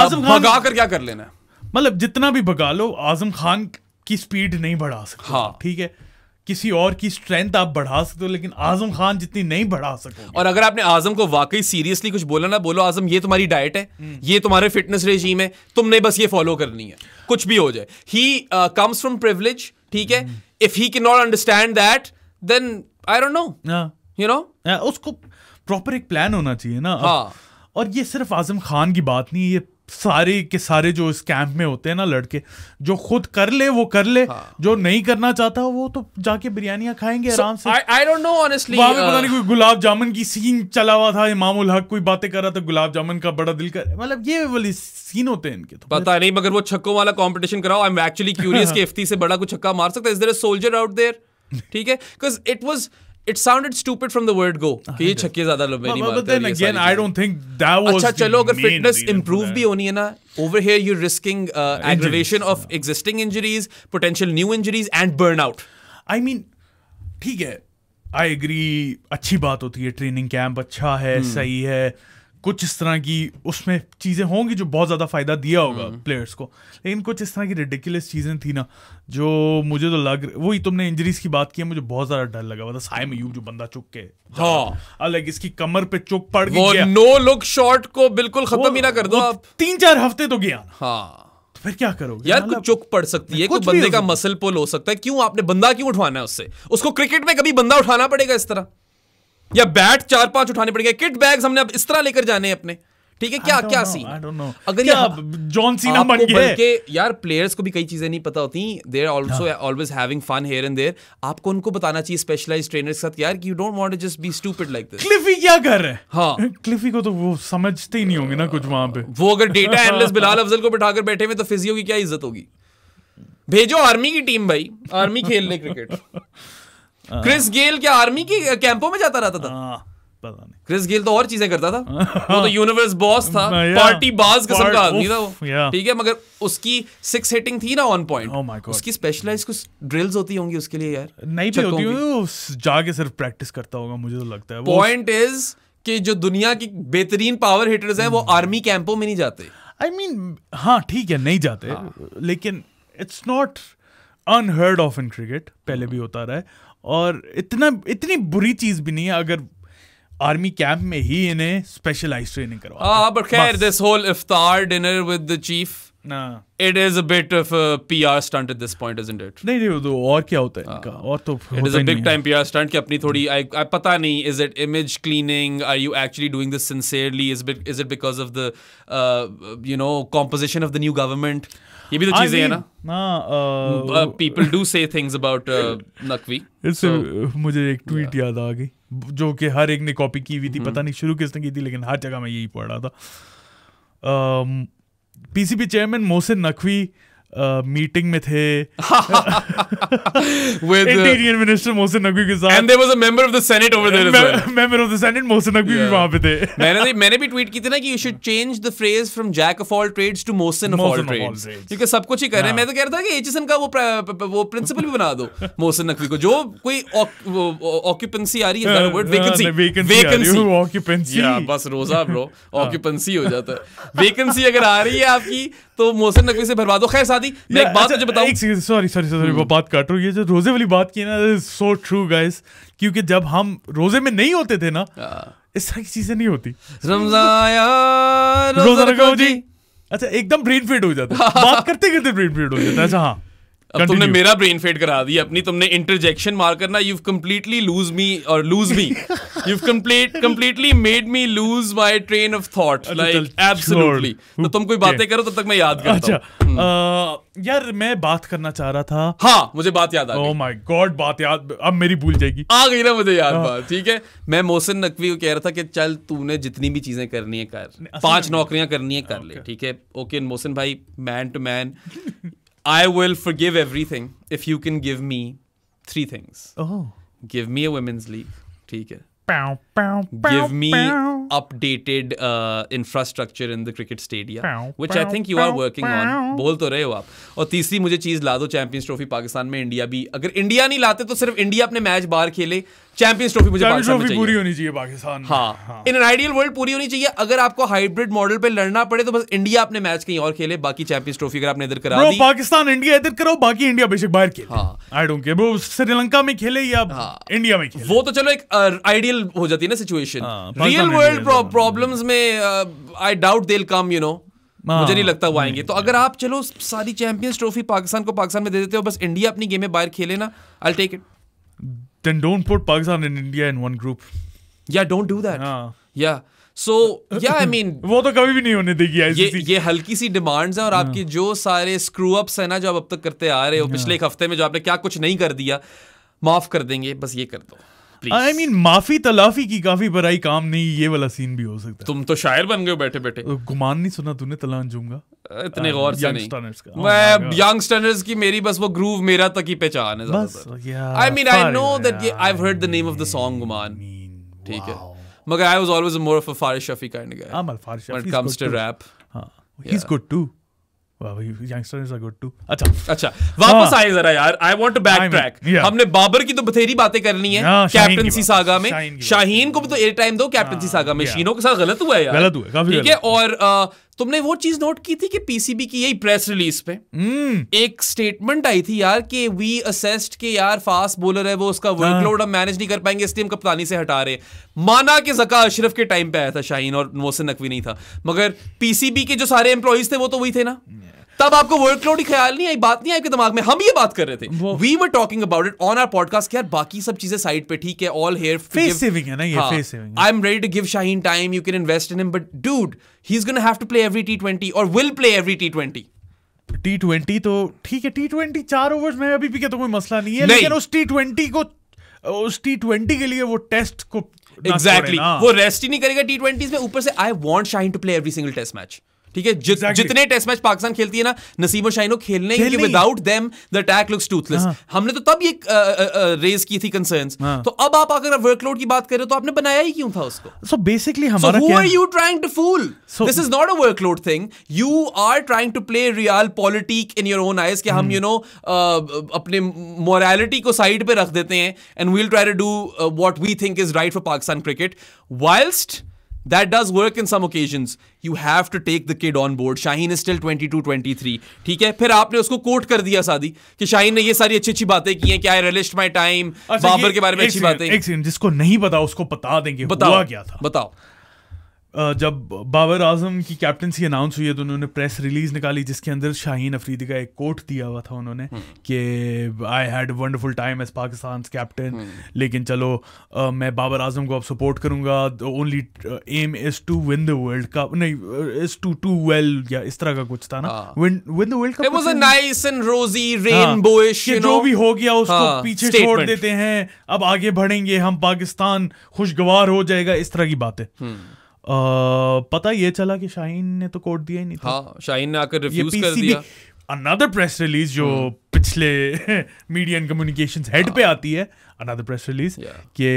आजम भगा कर क्या कर लेना मतलब जितना भी भगा लो आजम खान की स्पीड नहीं बढ़ा सकते हाँ। ठीक है किसी और की स्ट्रेंथ आप बढ़ा सकते हो लेकिन आजम खान जितनी नहीं बढ़ा सकते और अगर आपने आजम को वाकई सीरियसली कुछ बोला ना बोलो आजम ये तुम्हारी डाइट है हम्म। ये तुम्हारे फिटनेस रेजीम है तुमने बस ये फॉलो करनी है कुछ भी हो जाए ही कम्स फ्रॉम प्रिवलेज ठीक है if he can not understand that then I don't know you know उसको प्रॉपर एक प्लान होना चाहिए ना हाँ. और ये सिर्फ आजम खान की बात नहीं है ये सारे के सारे जो इस कैंप में होते हैं ना लड़के जो खुद कर ले वो कर ले हाँ. जो नहीं करना चाहता वो तो जाके बिरयानियां खाएंगे so, आराम से आई डोंट नो ऑनेस्टली वहां पता uh, नहीं कोई गुलाब जामुन की सीन चला हुआ था इमामुल हक कोई बातें कर रहा था गुलाब जामुन का बड़ा दिल कर मतलब ये वाली सीन होते हैं इनके तो पता नहीं मगर वो छक्कों वाला कॉम्पिटिशन कराओ आई एम एक्चुअली क्यूरियस कि इफ्ती *laughs* से बड़ा कुछ छक्का मार सकता है is there a soldier out there ठीक है because it was it sounded stupid from the word go कि ये छक्के ज्यादा लोग नहीं मारते but then again I don't think that was अच्छा चलो अगर fitness improve भी होनी है ना over here you're risking uh, aggravation of yeah. existing injuries potential new injuries and burnout I mean ठीक है I agree अच्छी बात होती है ट्रेनिंग कैंप अच्छा है hmm. सही है कुछ इस तरह की उसमें चीज़ें होंगी जो बहुत ज़्यादा फ़ायदा दिया होगा प्लेयर्स हम्म। को लेकिन कुछ इस तरह की रेडिकुलस चीज़ें थी ना जो मुझे तो लग वही तुमने इंजरीज की बात की है मुझे बहुत ज़्यादा डर लगा मतलब साय मयूब जो बंदा चुक के हाँ अलग इसकी कमर पे चुक पड़ गया नो लुक शॉट को बिल्कुल खत्म ही ना कर दो आप तीन चार हफ्ते तो गया हाँ तो फिर क्या करोगे यार कुछ मतलब चुक पड़ सकती है कुछ बंदे का मसल पुल हो सकता है क्यों आपने बंदा क्यों उठवाना है उससे उसको क्रिकेट में कभी बंदा उठाना पड़ेगा इस तरह या बैट चार पांच उठाने पड़ेंगे किट बैग हमने अब इस तरह लेकर जाने हैं अपने ठीक है क्या know, क्या सीन अगर क्या, जॉन सीना बन गए यार प्लेयर्स को भी कई चीजें नहीं पता होती there also always having fun here and there आपको उनको बताना चाहिए स्पेशलाइज्ड ट्रेनर्स के साथ यार कि you don't want to just be stupid like this क्लिफी क्या कर रहे हैं हां क्लिफी को तो वो समझते ही नहीं होंगे ना कुछ वहां पे वो अगर डेटा एनालिस्ट बिलाल अफजल को बिठाकर बैठे हुए तो फिजियो की क्या इज्जत होगी भेजो आर्मी की टीम भाई आर्मी खेल ले क्रिकेट *laughs* हाँ। क्रिस गेल क्या आर्मी की कैंपों में जाता रहता था हाँ, पता नहीं क्रिस गेल तो और चीजें करता था वो तो यूनिवर्स बॉस था पार्टी बाज किस्म का आदमी था वो ठीक है मगर उसकी सिक्स हिटिंग थी ना ऑन पॉइंट oh उसकी स्पेशलाइज कुछ ड्रिल्स होती होंगी उसके लिए यार नहीं भी होती होगी जाके सिर्फ प्रैक्टिस करता होगा मुझे तो लगता है पॉइंट इज कि जो दुनिया की बेहतरीन पावर हिटर्स हैं वो आर्मी hmm. कैंपों में नहीं जाते आई मीन हाँ ठीक है नहीं जाते हाँ। लेकिन it's not unheard of in cricket पहले भी होता रहा है और इतना इतनी बुरी चीज भी नहीं है अगर आर्मी कैंप में ही इन्हें स्पेशलाइज हाँ, ट्रेनिंग खैर दिस होल इफ्तार dinner with the chief it is a bit of PR stunt at this point is it नहीं नहीं तो और क्या होता है हाँ। इनका और तो it is a big time PR stunt कि अपनी थोड़ी आई पता नहीं is it image cleaning are you actually doing this sincerely is it because of the you know composition of the new government ये भी तो चीजें हैं ना ना people do say things about Naqvi इससे मुझे एक ट्वीट याद आ गई जो कि हर एक ने कॉपी की हुई थी पता mm-hmm. नहीं शुरू किसने की थी लेकिन हर जगह मैं यही पढ़ रहा था PCB chairman Mohsin Naqvi meeting में थे इंटीरियर मिनिस्टर मोहसिन नकवी के साथ and there was a member of the Senate over there member of the Senate Mohsin Naqvi भी वहां पे थे मैंने मैंने भी ट्वीट की थी ना कि you should change the phrase from jack of all trades to Mohsin of all trades क्योंकि सब कुछ ही कर रहे हैं मैं तो कह रहा था कि एचएसएन का वो वो प्रिंसिपल भी बना दो मोहसिन नकवी को जो कोई ऑक्यूपेंसी आ रही है वर्ड वैकेंसी वैकेंसी ऑक्यूपेंसी बस रोजा ब्रो ऑक्यूपेंसी *laughs* हाँ। हो जाता है वैकेंसी अगर आ रही है आपकी तो मोहसिन नकवी से भरवा दो खैर साथ दी मैं एक बात अच्छा, मुझे बताऊं सॉरी सॉरी सॉरी वो बात काट रहा हूं ये जो रोजे वाली बात की ना सो ट्रू गाइस क्योंकि जब हम रोजे में नहीं होते थे ना इस तरह की चीजें नहीं होती रोजा रखो जी अच्छा एकदम ब्रेन फेड हो जाता *laughs* बात करते करते ब्रेन फेड हो जाता है अच्छा हाँ अब Continue. तुमने मेरा ब्रेन फेड करा दी अपनी तुमने इंटरजेक्शन मार करना यू कम्प्लीटली लूज मी और lose me you complete completely made me lose my train of thought like absolutely तो तुम कोई बातें करो तब तक मैं याद करता अच्छा uh, यार मैं बात करना चाह रहा था हाँ मुझे बात याद आ oh गई माय गॉड बात याद अब मेरी भूल जाएगी आ गई ना मुझे याद हाँ। बात ठीक है मैं मोहसिन नकवी को कह रहा था कि चल तूने जितनी भी चीजें करनी है कर पांच नौकरियां करनी है कर ले ठीक है ओके मोहसिन भाई man to man I will forgive everything if you can give me three things. Oh. Give me a women's league. ठीक है. Bow, bow, bow, give me bow. updated uh, infrastructure in the cricket stadia, which I think you are working on. बोल तो रहे हो आप और तीसरी मुझे चीज ला दो चैंपियंस ट्रॉफी पाकिस्तान में इंडिया भी अगर इंडिया नहीं लाते तो सिर्फ इंडिया अपने मैच बाहर खेले चैंपियंस ट्रॉफी मुझे पाकिस्तान में चाहिए पूरी होनी चाहिए पाकिस्तान हाँ इन आइडियल वर्ल्ड पूरी होनी चाहिए अगर आपको हाइब्रिड मॉडल पे लड़ना पड़े तो बस इंडिया अपने मैच कहीं और खेले बाकी चैंपियंस ट्रॉफी अगर आपने इधर करा दी पाकिस्तान इंडिया इधर करो बाकी इंडिया बेशक बाहर खेले I don't care bro Sri Lanka में खेले या इंडिया हाँ। में खेले वो तो चलो एक आइडियल uh, हो जाती है ना सिचुएशन रियल वर्ल्ड प्रॉब्लम्स में I doubt they come you know मुझे नहीं लगता वो आएंगे तो अगर आप चलो सारी चैंपियंस ट्रॉफी पाकिस्तान को पाकिस्तान में दे देते हो बस इंडिया अपनी गेम में बाहर खेले ना I take it then don't put Pakistan in India in one group या डोंट डू दैट या सो या आई मीन वो तो कभी भी नहीं होने देगी ये ये हल्की सी डिमांड्स हैं और yeah. हाँ। आपकी जो सारे स्क्रू अप्स हैं ना जो आप अब तक करते आ रहे हो yeah. हाँ। पिछले एक हफ्ते में जो आपने क्या कुछ नहीं कर दिया माफ कर देंगे बस ये कर दो प्लीज आई मीन माफी तलाफी की काफी बराई काम नहीं ये वाला सीन भी हो सकता है तुम तो शायर बन गए बैठे बैठे तो गुमान नहीं सुना तूने तलान जूंगा इतने uh, गौर से नहीं मैं यंग oh स्टैंडर्ड्स की मेरी बस वो ग्रूव मेरा तक ही पहचान है बस I mean I know that I have heard the name of the song Gumaan ठीक है मगर I was always more of a Farish Shafi kind guy I am a Farish Shafi when it comes to rap हां ही इज गुड टू अच्छा, अच्छा। हाँ। हमने बाबर की तो बथेरी बातें करनी है हाँ, कैप्टनसी सागा में शाहीन को भी तो एयर टाइम दो कैप्टनसी हाँ, सागा में के साथ गलत हुआ है गलत हुआ ठीक है और तुमने वो चीज नोट की थी कि पीसीबी की यही प्रेस रिलीज पे हम्म। एक स्टेटमेंट आई थी यार कि वी असेस्ड के यार फास्ट बॉलर है वो उसका वर्कलोड हम मैनेज नहीं कर पाएंगे इसलिए हम कप्तानी से हटा रहे माना कि जका अशरफ के टाइम पे आया था शाहीन और मोहसिन नकवी नहीं था मगर पीसीबी के जो सारे एम्प्लॉज थे वो तो वही थे ना तब आपको वर्कलोड ही ख्याल नहीं आई बात नहीं आई आपके दिमाग में हम ये बात कर रहे थे we were talking about it on our podcast यार बाकी सब चीजें साइड पे ठीक है ऑल हेयर फेस सेविंग है ना ये face saving I am ready to give Shaheen time you can invest in him but dude he is gonna have to play every T और will play every T twenty T twenty तो ठीक है T twenty चार overs में अभी भी तो कोई मसला नहीं है नहीं। लेकिन उस टी ट्वेंटी को उस टी ट्वेंटी के लिए वो टेस्ट को एग्जैक्टली exactly. वो रेस्ट ही नहीं करेगा टी ट्वेंटी में ऊपर से I want Shaheen to play every single test match ठीक है जि, exactly. जितने टेस्ट मैच पाकिस्तान खेलती है ना नसीम और शाइनो खेलने ही without them the attack looks toothless हमने तो तब ये रेज की थी कंसर्न्स हाँ। तो अब आप अगर वर्कलोड की बात करें तो आपने बनाया ही क्यों था उसको सो बेसिकली हमारा are you trying to fool this is not a workload thing you are trying to play realpolitik in your own eyes के हम यू नो अपने मोरालिटी को साइड पे रख देते हैं and we'll try to do what we think is right for Pakistan cricket whilst that does work in some occasions you have to take the kid on board Shaheen is still 22 23 ठीक है फिर आपने उसको कोट कर दिया शादी कि शाहीन ने ये सारी अच्छी अच्छी बातें की हैं क्या आई रिलिस्ट माई टाइम बाबर के बारे में अच्छी बातें एक सेकंड जिसको नहीं पता उसको बता देंगे बताओ क्या था बताओ जब बाबर आजम की कैप्टनसी अनाउंस हुई है तो उन्होंने प्रेस रिलीज निकाली जिसके अंदर शाहीन अफरीदी का एक कोट दिया हुआ था उन्होंने हम्म। कि I had wonderful time as Pakistan captain लेकिन चलो आ, मैं बाबर आजम को अब सपोर्ट करूंगा only aim is to win the world cup नहीं इज टू टू वेल या इस तरह का कुछ था ना win the world cup nice and rosy rainbowish जो भी हो गया उसको हाँ, पीछे छोड़ देते हैं अब आगे बढ़ेंगे हम पाकिस्तान खुशगवार हो जाएगा इस तरह की बातें हम्म। पता ये चला कि शाहीन ने तो कोर्ट दिया ही नहीं था हाँ, शाहीन ने आकर रिफ्यूज कर दिया अनदर प्रेस रिलीज जो हम्म। पिछले मीडिया एंड कम्युनिकेशंस हेड पे आती है अनदर प्रेस रिलीज के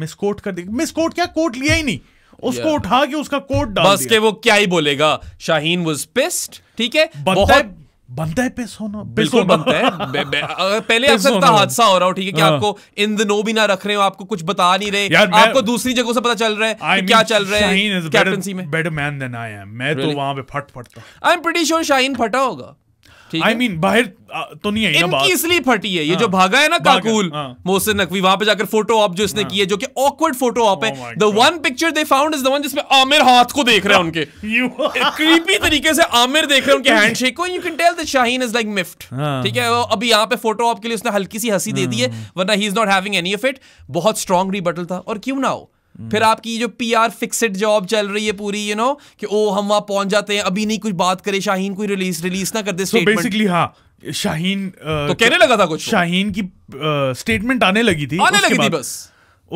मिस कोर्ट कर दी मिस कोर्ट क्या कोर्ट लिया ही नहीं उसको yeah. उठा के उसका कोट डाल बस के वो क्या ही बोलेगा शाहीन वाज पिस्ड ठीक है बहुत बनता है ना बिल्कुल बनता है बे, बे, पहले आपसे इतना हादसा हो रहा हो ठीक है कि हाँ। आपको इन द नो भी ना रख रहे हो आपको कुछ बता नहीं रहे आपको दूसरी जगह से पता चल रहा है कि क्या चल रहा है कैप्टनसी में better man then I am मैं तो वहां पे फट फटता I am pretty sure Shaheen फटा होगा आई मीन बाहर तो नहीं है इनकी इसलिए फटी है ये जो हाँ। भागा है ना काकुल मोहसिन हाँ। नकवी वहां पे जाकर फोटो ऑप जो इसने हाँ। किए जो कि ऑकवर्ड फोटो ऑप है the one picture they found is the one जिसमें आमिर हाथ को देख रहे हैं उनके क्रीपी *laughs* तरीके से आमिर देख रहे हैं उनके हैंडशेक *laughs* को you can tell the Shaheen is like miffed ठीक है अभी यहाँ पे फोटो ऑप के लिए उसने हल्की सी हंसी दे दी है वरना he is not having any of it बहुत स्ट्रांग रिबटल था और क्यों ना हो फिर आपकी जो पी आर फिक्सड जॉब चल रही है पूरी यू you नो know, कि ओ हम वहां पहुंच जाते हैं अभी नहीं कुछ बात करे शाहीन कोई रिलीज रिलीज ना कर दे so बेसिकली हाँ शाहीन आ, तो कहने लगा था कुछ शाहीन की स्टेटमेंट आने लगी थी आने लगी थी बस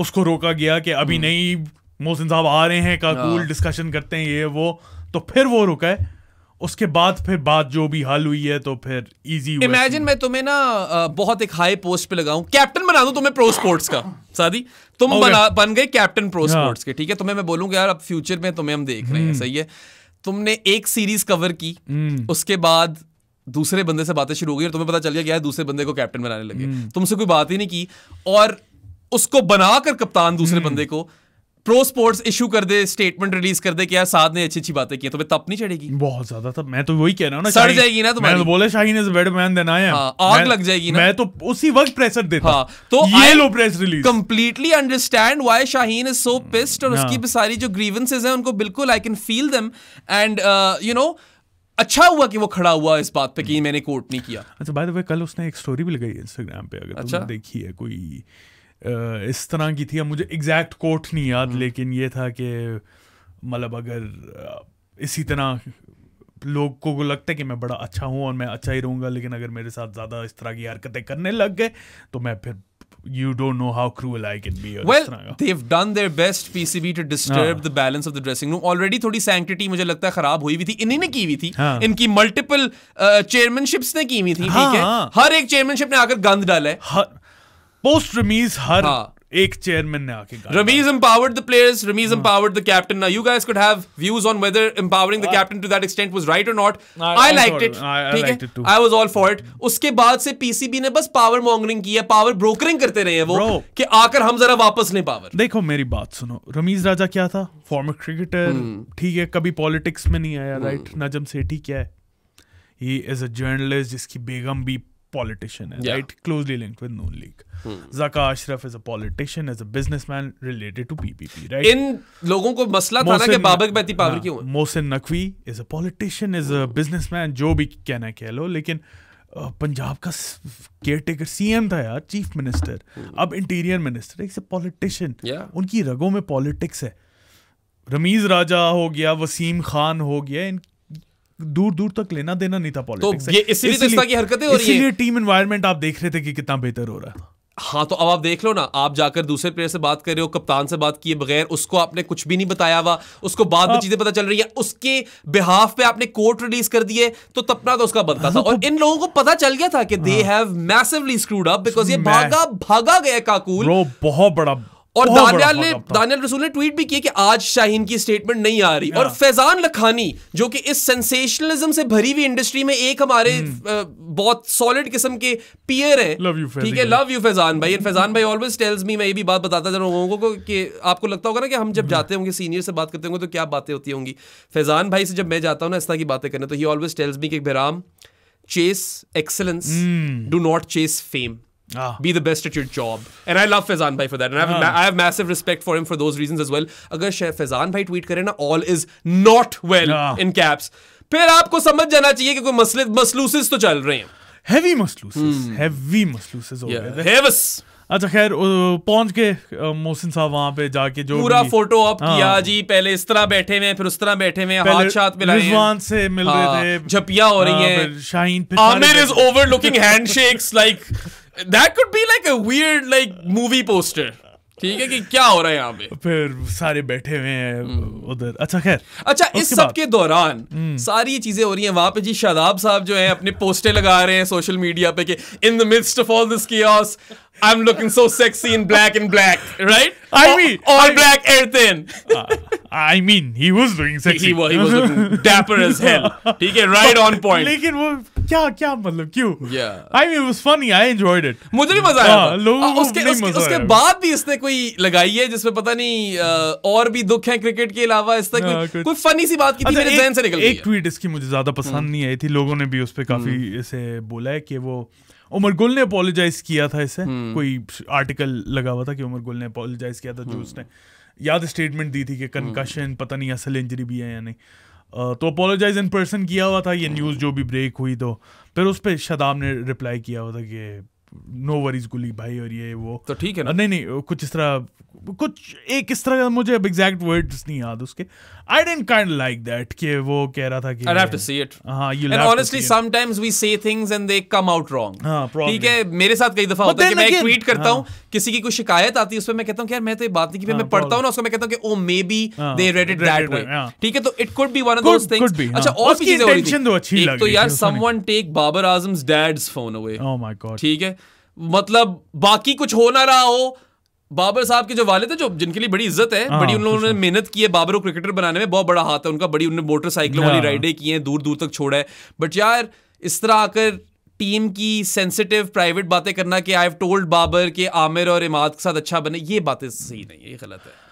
उसको रोका गया कि अभी हम्म। नहीं मोहसिन साहब आ रहे हैं का कूल डिस्कशन हाँ। करते हैं ये वो तो फिर वो रुका है उसके बाद फिर बात जो भी हल हुई है तो फिर इजी इमेजिन मैं तुम्हें ना बहुत एक हाई पोस्ट पे लगाऊं कैप्टन बना दूं तुम्हें प्रो स्पोर्ट्स का शादी तुम okay. बना बन गए कैप्टन प्रो स्पोर्ट्स के ठीक है तुम्हें मैं बोलूंगा यार अब फ्यूचर में तुम्हें हम देख रहे हैं हम्म। सही है तुमने एक सीरीज कवर की हम्म। उसके बाद दूसरे बंदे से बातें शुरू हो गई और तुम्हें पता चल गया दूसरे बंदे को कैप्टन बनाने लगे हम्म। तुमसे कोई बात ही नहीं की और उसको बनाकर कप्तान दूसरे बंदे को प्रो स्पोर्ट्स इशू कर दे स्टेटमेंट रिलीज कर दे कि यार साथ ने अच्छी अच्छी बातें की तो तब नहीं चढ़ेगी बहुत ज्यादा तब मैं तो वही कह रहा हूँ सड़ जाएगी ना तुम्हारी बोले Shaheen is bad man then I आग लग जाएगी ना मैं तो उसी वक्त प्रेशर देता हाँ, तो ये लो press release completely understand why Shaheen is so pissed और उसकी भी हाँ। सारी जो ग्रीवेंसेज है उनको बिल्कुल I can feel them and you know अच्छा हुआ कि वो खड़ा हुआ इस बात पे कि hmm. मैंने कोर्ट नहीं किया अच्छा बाय द वे कल उसने एक स्टोरी भी लगाई इंस्टाग्राम पे अगर अच्छा? तुमने देखी है कोई इस तरह की थी मुझे एग्जैक्ट कोट नहीं याद हम्म। लेकिन ये था कि मतलब अगर इसी तरह लोग को लगता है कि मैं बड़ा अच्छा हूँ और मैं अच्छा ही रहूँगा लेकिन अगर मेरे साथ ज़्यादा इस तरह की हरकतें करने लग गए तो मैं फिर you don't know how cruel I can be. Well, they've done their best PCB to disturb हाँ। the balance of the dressing room. Already थोड़ी sanctity मुझे लगता है खराब हुई हुई थी इन्हीं ने की हुई थी हाँ। इनकी multiple uh, chairmanships ने की हुई थी ठीक हाँ, है हर एक chairmanship ने आकर गंद डाला है पोस्ट रमीज हर हाँ. एक चेयरमैन ने आके कहा Rameez empowered the players Rameez empowered the captain now you guys could have views on whether empowering the captain to that extent was right और नॉट आई लाइक्ड इट ठीक है I was all for it उसके बाद से PCB ने बस power mongering की है पावर ब्रोकरिंग करते रहे हैं वो कि आकर हम जरा वापस ले पावर देखो मेरी बात सुनो रमीज राजा क्या था फॉर्मर हम्म। क्रिकेटर ठीक है कभी पॉलिटिक्स में नहीं आया राइट हम्म। नजम सेठी क्या है ही इज अ जर्नलिस्ट जिसकी बेगम भी politician is, yeah. right? Closely linked with Noon League. Hmm. Zaka Ashraf is a politician, as a businessman related to PPP, right? in logon ko masla tha na ke babak बैती power kyun hai mohsin naqvi is a politician, is a businessman, jo bhi kehna keh lo lekin Punjab का care taker CM था यार chief minister अब interior minister एक से politician उनकी रगों में politics है रमीज राजा हो गया वसीम खान हो गया इन दूर दूर तक लेना देना नहीं था पॉलिटिक्स तो ये तो आप देख रहे थे कि कितना बेहतर हो रहा है हाँ तो अब आप देख लो ना आप जाकर दूसरे प्लेयर से बात कर रहे हो कप्तान से बात किए बगैर उसको आपने कुछ भी नहीं बताया हुआ उसको बाद में चीजें पता चल रही है उसके बिहाफ पे आपने कोर्ट रिलीज कर दिए तो तपना तो उसका बनता था और इन लोगों को पता चल गया था कि they have massively screwed up because ये भागा भागा गया काकूल बहुत बड़ा और दानियाल ने दानियाल रसूल ने ट्वीट भी किया कि आज शाहीन की स्टेटमेंट नहीं आ रही और फैजान लखानी जो कि इस सेंसेशनलिज्म से भरी हुई इंडस्ट्री में एक हमारे hmm. बहुत सॉलिड किस्म के पियर हैं ठीक है लव यू फैजान भाई फैजान भाई ऑलवेज टेल्स मी मैं ये भी बात बताता था लोगों को कि आपको लगता होगा ना कि हम जब जाते होंगे सीनियर से बात करते होंगे तो क्या बातें होती होंगी फैजान भाई से जब मैं जाता हूँ ना इस तरह की बातें करने तो ही ऑलवेज टेल्स मी कि बेराम chase excellence do not chase fame Ah. Be the best at your job. And I love Fazan bhai for that. And I have, ah. I have massive respect for him for those reasons as well. Agar Fazan bhai tweet kare all is not well ah. in caps. फिर आपको समझ जाना चाहिए कि कोई मसले मसलूसेस तो चल रहे हैं हैवी मसलूसेस हैवी मसलूसेस हो गए हेवस अच्छा खैर पहुंच के मोहसिन साहब वहां पे जाके जो पूरा फोटो अप हाँ। किया जी पहले इस तरह बैठे हुए फिर उस तरह बैठे हुए हाथ शाथ मिलाए रिजवान से मिल हाँ, रहे थे झपिया हो रही हाँ, है Shaheen Aamir is overlooking handshakes like that could be like a weird like movie poster ठीक है कि क्या हो रहा है यहाँ पे फिर सारे बैठे हुए हैं हम्म। उधर अच्छा खैर अच्छा इस सब के दौरान हम्म। सारी चीजें हो रही हैं वहां पे जी शादाब साहब जो हैं अपने पोस्टे लगा रहे हैं सोशल मीडिया पे कि in the mist of all this chaos I'm looking so sexy in black and black, right? I mean, all all I black mean, air thin. Uh, I mean, he was looking sexy. He, he was, he was looking dapper as hell. He get right on point. लेकिन वो क्या क्या मतलब क्यों? Yeah. I mean, it was funny. I enjoyed it. मुझे भी मजा आया. लोगों को उसके उसके, उसके बाद भी इसने कोई लगाई है जिसमें पता नहीं और भी दुख है क्रिकेट के अलावा इसने कोई कोई फनी सी बात की थी मेरे जहन से निकल गई। एक ट्वीट इसकी मुझे ज्यादा पसंद नहीं आई थी लोगों ने भी उस पर काफी इसे बोला है कि वो उमर गुल ने अपोलोजाइज किया था इसे हम्म। कोई आर्टिकल लगा हुआ था कि उमर गुल ने अपोलोजाइज किया था जो हम्म। उसने याद स्टेटमेंट दी थी कि कंकशन हम्म। पता नहीं असल इंजरी भी है या नहीं तो अपोलोजाइज इन पर्सन किया हुआ था ये न्यूज़ जो भी ब्रेक हुई तो फिर उस पर शदाब ने रिप्लाई किया हुआ था कि नो वरीज गुली भाई और ये वो तो ठीक है ना नहीं नहीं कुछ इस तरह कुछ एक इस तरह मुझे अब एग्जैक्ट वर्ड्स नहीं याद उसके I didn't kind of like that कि वो कह रहा था कि I'd have to see it हाँ you'll and have honestly to see sometimes we say things and they come out wrong हाँ probably ठीक है मेरे साथ कई दफा होता है कि मैं ट्वीट करता हूँ हाँ। किसी की कोई शिकायत आती है उसमें मैं कहता हूँ कि यार मैं तो ये बात नहीं की हाँ, मैं पढ़ता हूँ ना उसको मैं कहता हूँ कि oh maybe they read it that way ठीक है तो it could be one of those things अच्छा और भी चीजें हो रही थी तो एक तो यार someone take Babar Azam's dad's phone away oh my god ठीक है मतलब बाकी कुछ हो ना रहा हो बाबर साहब के जो वाले थे जो जिनके लिए बड़ी इज्जत है आ, हाँ, बड़ी उन लोगों ने मेहनत की है बाबर को क्रिकेटर बनाने में बहुत बड़ा हाथ है उनका बड़ी उन्होंने मोटरसाइकिलों वाली राइडें हाँ। की हैं दूर दूर तक छोड़ा है बट यार इस तरह आकर टीम की सेंसिटिव प्राइवेट बातें करना कि आई हैव टोल्ड बाबर के आमिर और इमाद के साथ अच्छा बने ये बातें सही नहीं है ये गलत है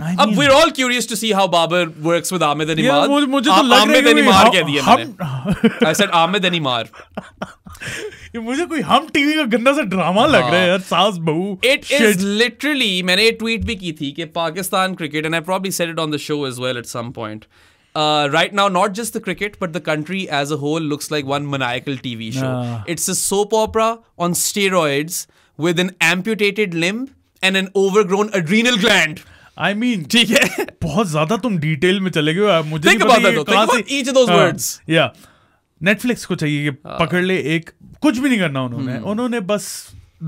अब we're all curious to see how Babar works with Ahmed and Imar. Yeah, मुझे, मुझे तो ah, लग Ahmed Imar कह दिया मैंने. I said Ahmed and Imar. *laughs* ये मुझे कोई हम टीवी का गंदा सा ड्रामा लग रहा है यार सास बहू. It is literally मैंने एक ट्वीट भी की थी कि Pakistan cricket and I probably said it on the show as well at some point. Uh, right now, not just the cricket, but the country as a whole looks like one maniacal TV show. Uh. It's a soap opera on steroids with an amputated limb and an overgrown adrenal gland. I mean ठीक है बहुत ज्यादा तुम detail में चले गए मुझे नहीं पता ईच दोस वर्ड्स या नेटफ्लिक्स को चाहिए कि हाँ। पकड़ ले एक कुछ भी नहीं करना उन्होंने हम्म। उन्होंने बस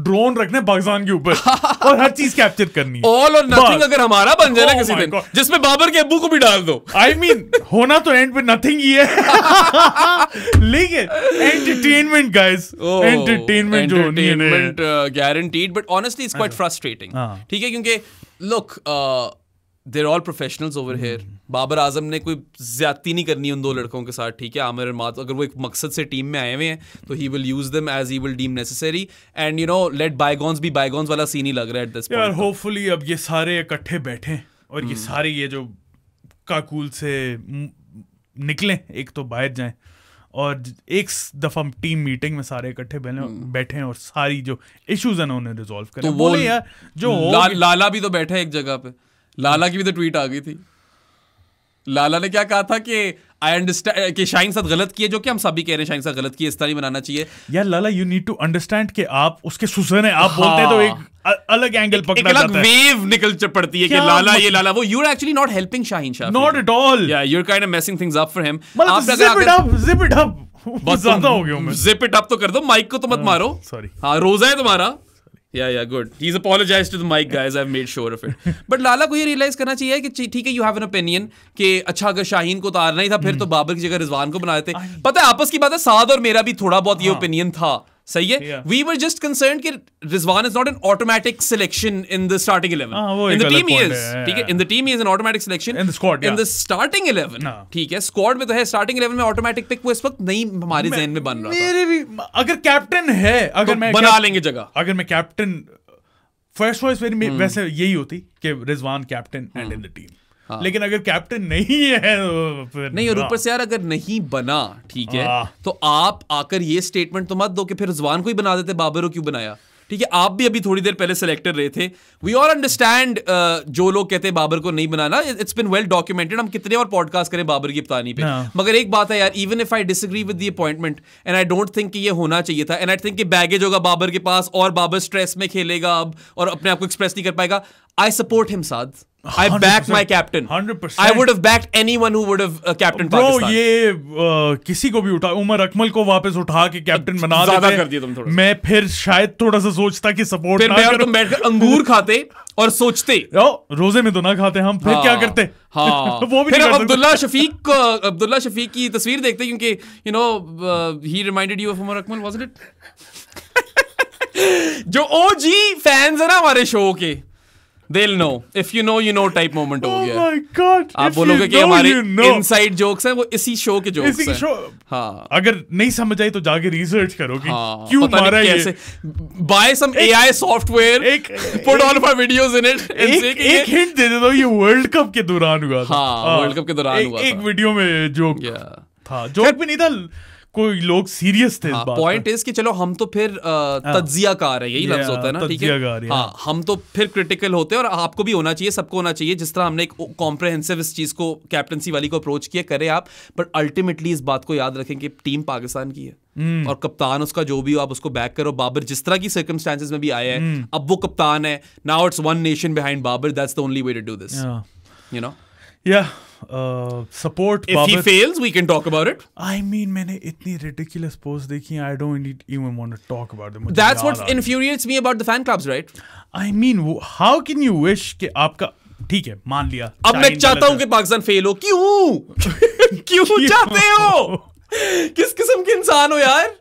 ड्रोन रखने पाकिस्तान के ऊपर *laughs* और हर चीज कैप्चर करनी ऑल और नथिंग अगर हमारा बन जाए ना oh किसी दिन जिसमें बाबर के अबू को भी डाल दो आई I मीन mean, होना तो एंड पे नथिंग ही है *laughs* लेकिन एंटरटेनमेंट गाइस एंटरटेनमेंट जो होनी है guaranteed but honestly it's quite frustrating ठीक है क्योंकि look they're all professional over here Babar Azam ने कोई ज्यादती नहीं करनी उन दो लड़कों के साथ ठीक है आमिर मात अगर वो एक मकसद से टीम में आए हुए हैं तो he will use them as he will deem necessary and you know let bygones भी बायगॉन्स वाला सीन ही लग रहा है एट दिस यार होपफुली तो। अब ये सारे इकट्ठे बैठे और hmm. ये सारे ये जो काकूल से निकलें एक तो बाहर जाए और एक दफा टीम मीटिंग में सारे इकट्ठे hmm. बैठे हैं और सारी जो इश्यूज हैं उन्हें रिजॉल्व करें तो वो यार जो ला, लाला भी तो बैठे है एक जगह पे लाला की भी तो ट्वीट आ गई थी लाला ने क्या कहा था कि आई अंडरस्टैंड कि शाइन साथ गलत किए जो कि हम सभी कह रहे हैं शाइन साथ गलत किए इस तरह ही बनाना चाहिए यार Lala you need to understand कि आप उसके सुसर हैं आप हाँ। बोलते हैं तो हाँ। एक अलग एंगल पकड़ा एक, एक अलग वेव निकल पड़ती है कि लाला मत... ये लाला वो you are actually not helping Shaheen Shah not at all या you are kind of messing things up for him आप zip it up zip it up बहुत ज्यादा तो हो गया मैं जिप इट अप तो कर दो माइक को तो मत हाँ, मारो सॉरी हां रोजा है तुम्हारा Yeah, yeah, good. He's apologized to the mic, guys. I've made sure of it. But Lala को ये realize करना चाहिए कि ठीक है, you have an opinion कि अच्छा अगर शाहीन को उतारना ही था फिर तो बाबर की जगह रिजवान को बना देते पता है आपस की बात है साद और मेरा भी थोड़ा बहुत ये ओपिनियन था सही है वी वर जस्ट कंसर्न कि Rizwan is not an automatic selection in the starting eleven in the team he is ठीक है in the team he is an automatic selection in the squad in the starting eleven ठीक है squad में तो है starting eleven में automatic pick वो इस वक्त नहीं हमारे जहन में बन रहा मेरे भी अगर कैप्टन है अगर तो मैं बना लेंगे जगह अगर मैं कैप्टन फर्स्ट वॉइस मेरी हम्म। वैसे यही होती कि Rizwan captain and in the team हाँ। लेकिन अगर कैप्टन नहीं है तो फिर नहीं और हाँ। ऊपर से यार अगर नहीं बना ठीक है हाँ। तो आप आकर ये स्टेटमेंट तो मत दो कि फिर रिजवान को ही बना देते बाबर को क्यों बनाया ठीक है आप भी अभी थोड़ी देर पहले सिलेक्टर रहे थे वी ऑल अंडरस्टैंड जो लोग कहते हैं बाबर को नहीं बनाना इट्स बिन वेल डॉक्यूमेंटेड हम कितने और पॉडकास्ट करें बाबर की पतानी पे no. मगर एक बात है यार even if I disagree with the appointment and I don't think ये होना चाहिए था एंड आई थिंक बैगेज होगा बाबर के पास और बाबर स्ट्रेस में खेलेगा अब और अपने आप को एक्सप्रेस नहीं कर पाएगा I support him, Saad. I back my captain. 100%. I would have backed anyone who would have uh, captain Bro, Pakistan. Bro, ये uh, किसी को भी उठा उमर अकमल को वापस उठा के कैप्टन बना ज्यादा कर दिया तुम थोड़ा मैं फिर शायद थोड़ा सा सोचता कि सपोर्ट फिर मैं और तुम बैठकर अंगूर खाते और सोचते ओ, *laughs* रोजे में तो ना खाते हम फिर क्या हाँ, करते हाँ *laughs* वो भी फिर अब्दुल्ला शफीक अब्दुल्ला शफीक की तस्वीर देखते क्योंकि you know he reminded you of Umar Akmal was it *laughs* जो ओजी फैंस है ना हमारे शो के दिल no if you know you know type moment हो गया माय गॉड आप बोलोगे कि हमारे इनसाइड जोक्स हैं वो इसी शो के जोक्स हैं शो हां अगर नहीं समझ आई तो जाके रिसर्च करो कि हाँ, क्यों मारा ये कैसे बाय सम एआई सॉफ्टवेयर एक put all of our videos in it एक हिंट दे दो ये वर्ल्ड कप के दौरान हुआ था हां वर्ल्ड कप के दौरान हुआ था एक वीडियो में जोक था जोक भी नहीं था कोई लोग सीरियस थे हाँ, पॉइंट इज कि चलो हम तो फिर हाँ। तजिया कार रहे यही लफ्ज होता है ना ठीक है हाँ हम तो फिर क्रिटिकल होते हैं और आपको भी होना चाहिए सबको होना चाहिए जिस तरह हमने एक कॉम्प्रहेंसिव इस चीज़ को कैप्टनसी वाली को अप्रोच किया करें आप बट अल्टीमेटली इस बात को याद रखें कि टीम पाकिस्तान की है Mm. और कप्तान उसका जो भी हो आप उसको बैक करो बाबर जिस तरह की सर्कमस्टांसिस में भी आया है mm. अब वो कप्तान है now it's one nation behind Babar that's the only way to do this you know yeah uh, support if Babur. he fails we can talk about it i mean मैंने इतनी ridiculous posts देखी i don't even want to talk about them that's what infuriates me about the fan clubs right i mean how can you wish कि आपका ठीक है मान लिया अब मैं चाहता हूं कि पाकिस्तान फेल हो क्यों क्यों चाहते हो किस किस्म के इंसान हो यार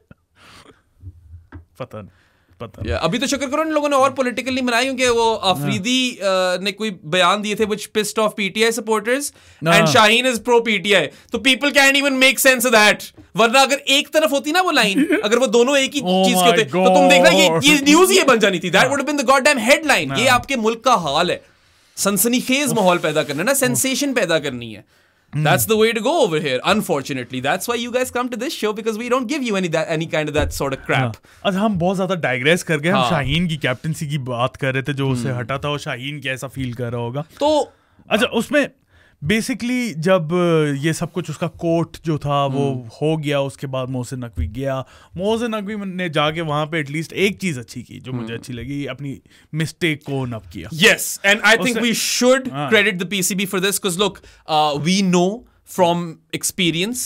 पता नहीं पता yeah, अभी तो शुक्र करो लोगों ने और पॉलिटिकली बनाई क्योंकि वो अफरीदी uh, uh, ने कोई बयान दिए थे which of PTI supporters and Shaheen is pro PTI तो people can even make sense that वरना अगर एक तरफ होती ना वो लाइन *laughs* अगर वो दोनों एक ही oh चीज के होते God. तो तुम देखना ये ये न्यूज ये बन जानी थी that would been the god damn headline ये आपके मुल्क का हाल है सनसनीखेज माहौल पैदा करना ना सेंसेशन पैदा करनी है Mm. That's the way to go over here. Unfortunately, that's why you guys come to this show because we don't give you any that any kind of that sort of crap. आज हम बहुत ज्यादा digress कर गए हम शाहीन की captaincy की बात कर रहे थे जो उसे हटा था और शाहीन कैसा feel कर रहा होगा तो अच्छा उसमें बेसिकली जब ये सब कुछ उसका कोर्ट जो था वो हम्म। हो गया उसके बाद मोहसिन नकवी गया मोहसिन नकवी ने जाके वहां पे एटलीस्ट एक चीज अच्छी की जो मुझे हम्म। अच्छी लगी अपनी मिस्टेक को नब किया yes and I think we should credit the PCB for this look we know from experience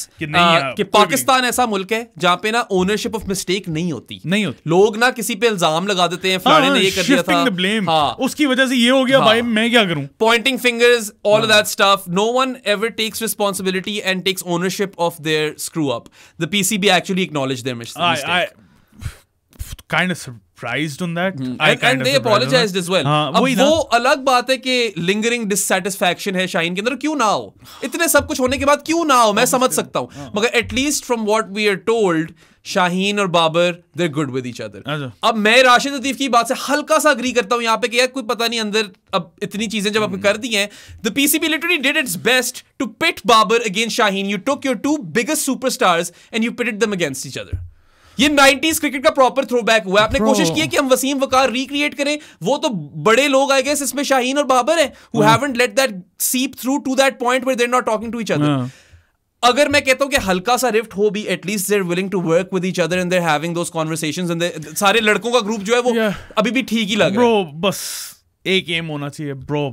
कि पाकिस्तान ऐसा मुल्क है जहाँ पे ना ओनरशिप ऑफ मिस्टेक नहीं होती नहीं होती लोग ना किसी पे इल्जाम लगा देते हैं फलाने हाँ, ने ये कर दिया था हाँ उसकी वजह से ये हो गया हाँ, भाई मैं क्या करूं pointing fingers all that stuff no one ever takes responsibility and takes ownership of their screw up the PCB actually acknowledge their mistake kind of surprised on that. Mm. I and, kind and of they apologized as well. हाँ, अब वो अलग बात है कि lingering dissatisfaction है शाहीन के अंदर क्यों ना हो इतने सब कुछ होने के बाद क्यों ना हो मैं समझ सकता हूँ हाँ। मगर least from what we are told Shaheen और Babar they good with each other अब मैं राशिद लतीफ की बात से हल्का सा अग्री करता हूं यहाँ पे कि यार कोई पता नहीं अंदर अब इतनी चीजें जब आपने hmm। कर दी हैं the PCB literally did its best to pit Babar against Shaheen you took your two biggest superstars and you pitted them against each other ये 90s क्रिकेट का प्रॉपर थ्रो बैक हुआ आपने कोशिश की है कि हम वसीम वकार रिक्रिएट करें वो तो बड़े लोग आए गए इसमें शाहीन और बाबर है who haven't let that seep through to that point where they're not talking to each other अगर मैं कहता हूं कि हल्का सा रिफ्ट हो भी at least they're willing to work with each other and having those conversation and सारे लड़कों का ग्रुप जो है वो yeah. अभी भी ठीक ही लग रहा है ब्रो बस एक एम होना चाहिए ब्रो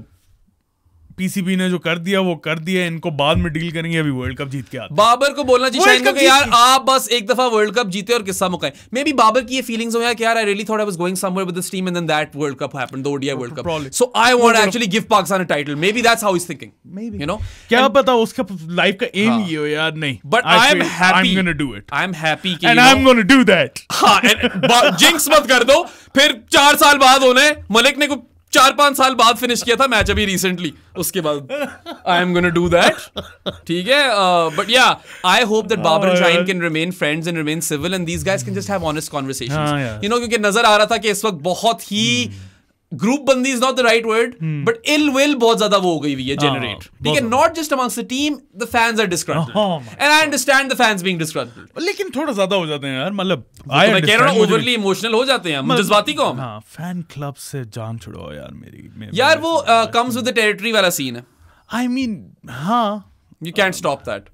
पीसीबी ने जो कर दिया वो कर दिया इनको बाद में डील करेंगे अभी वर्ल्ड कप जीत के आते बाबर को बोलना चाहिए कि यार आप बस एक दफा वर्ल्ड कप जीते और किस्सा मुकाए मे बी बाबर की ये फीलिंग्स हो यार कि यार I really thought I was going somewhere with this team and then that world cup happened the ODI world cup so I want actually give Pakistan a title maybe that's how is thinking maybe you know क्या पता उसका life का M हाँ। ये हो यार नहीं but I am happy I am gonna do it I am happy कि and I am gonna do that हां जिंक्स मत कर दो फिर चार साल बाद होने मलिक ने कोई चार पांच साल बाद फिनिश किया था मैच अभी रिसेंटली उसके बाद I am gonna do that ठीक है बट या आई होप दैट बाबर जाइन can remain friends and remain civil and these guys can just have honest conversation you know क्योंकि नजर आ रहा था कि इस वक्त बहुत ही hmm. ग्रुप बंदी is not the right word but ill will बहुत ज्यादा वो हो गई हुई है जनरेट हाँ, ठीक है not just amongst the team the fans are disgruntled and I understand the fans being disgruntled लेकिन थोड़ा ज्यादा हो जाते हैं यार मतलब आई एम तो कह रहा हूं ओवरली इमोशनल हो जाते हैं हम मतलब- जज्बाती कौन हां फैन क्लब से जान छुड़ाओ यार मेरी यार वो कम्स विद द टेरिटरी वाला सीन है आई मीन हां यू कैन स्टॉप दैट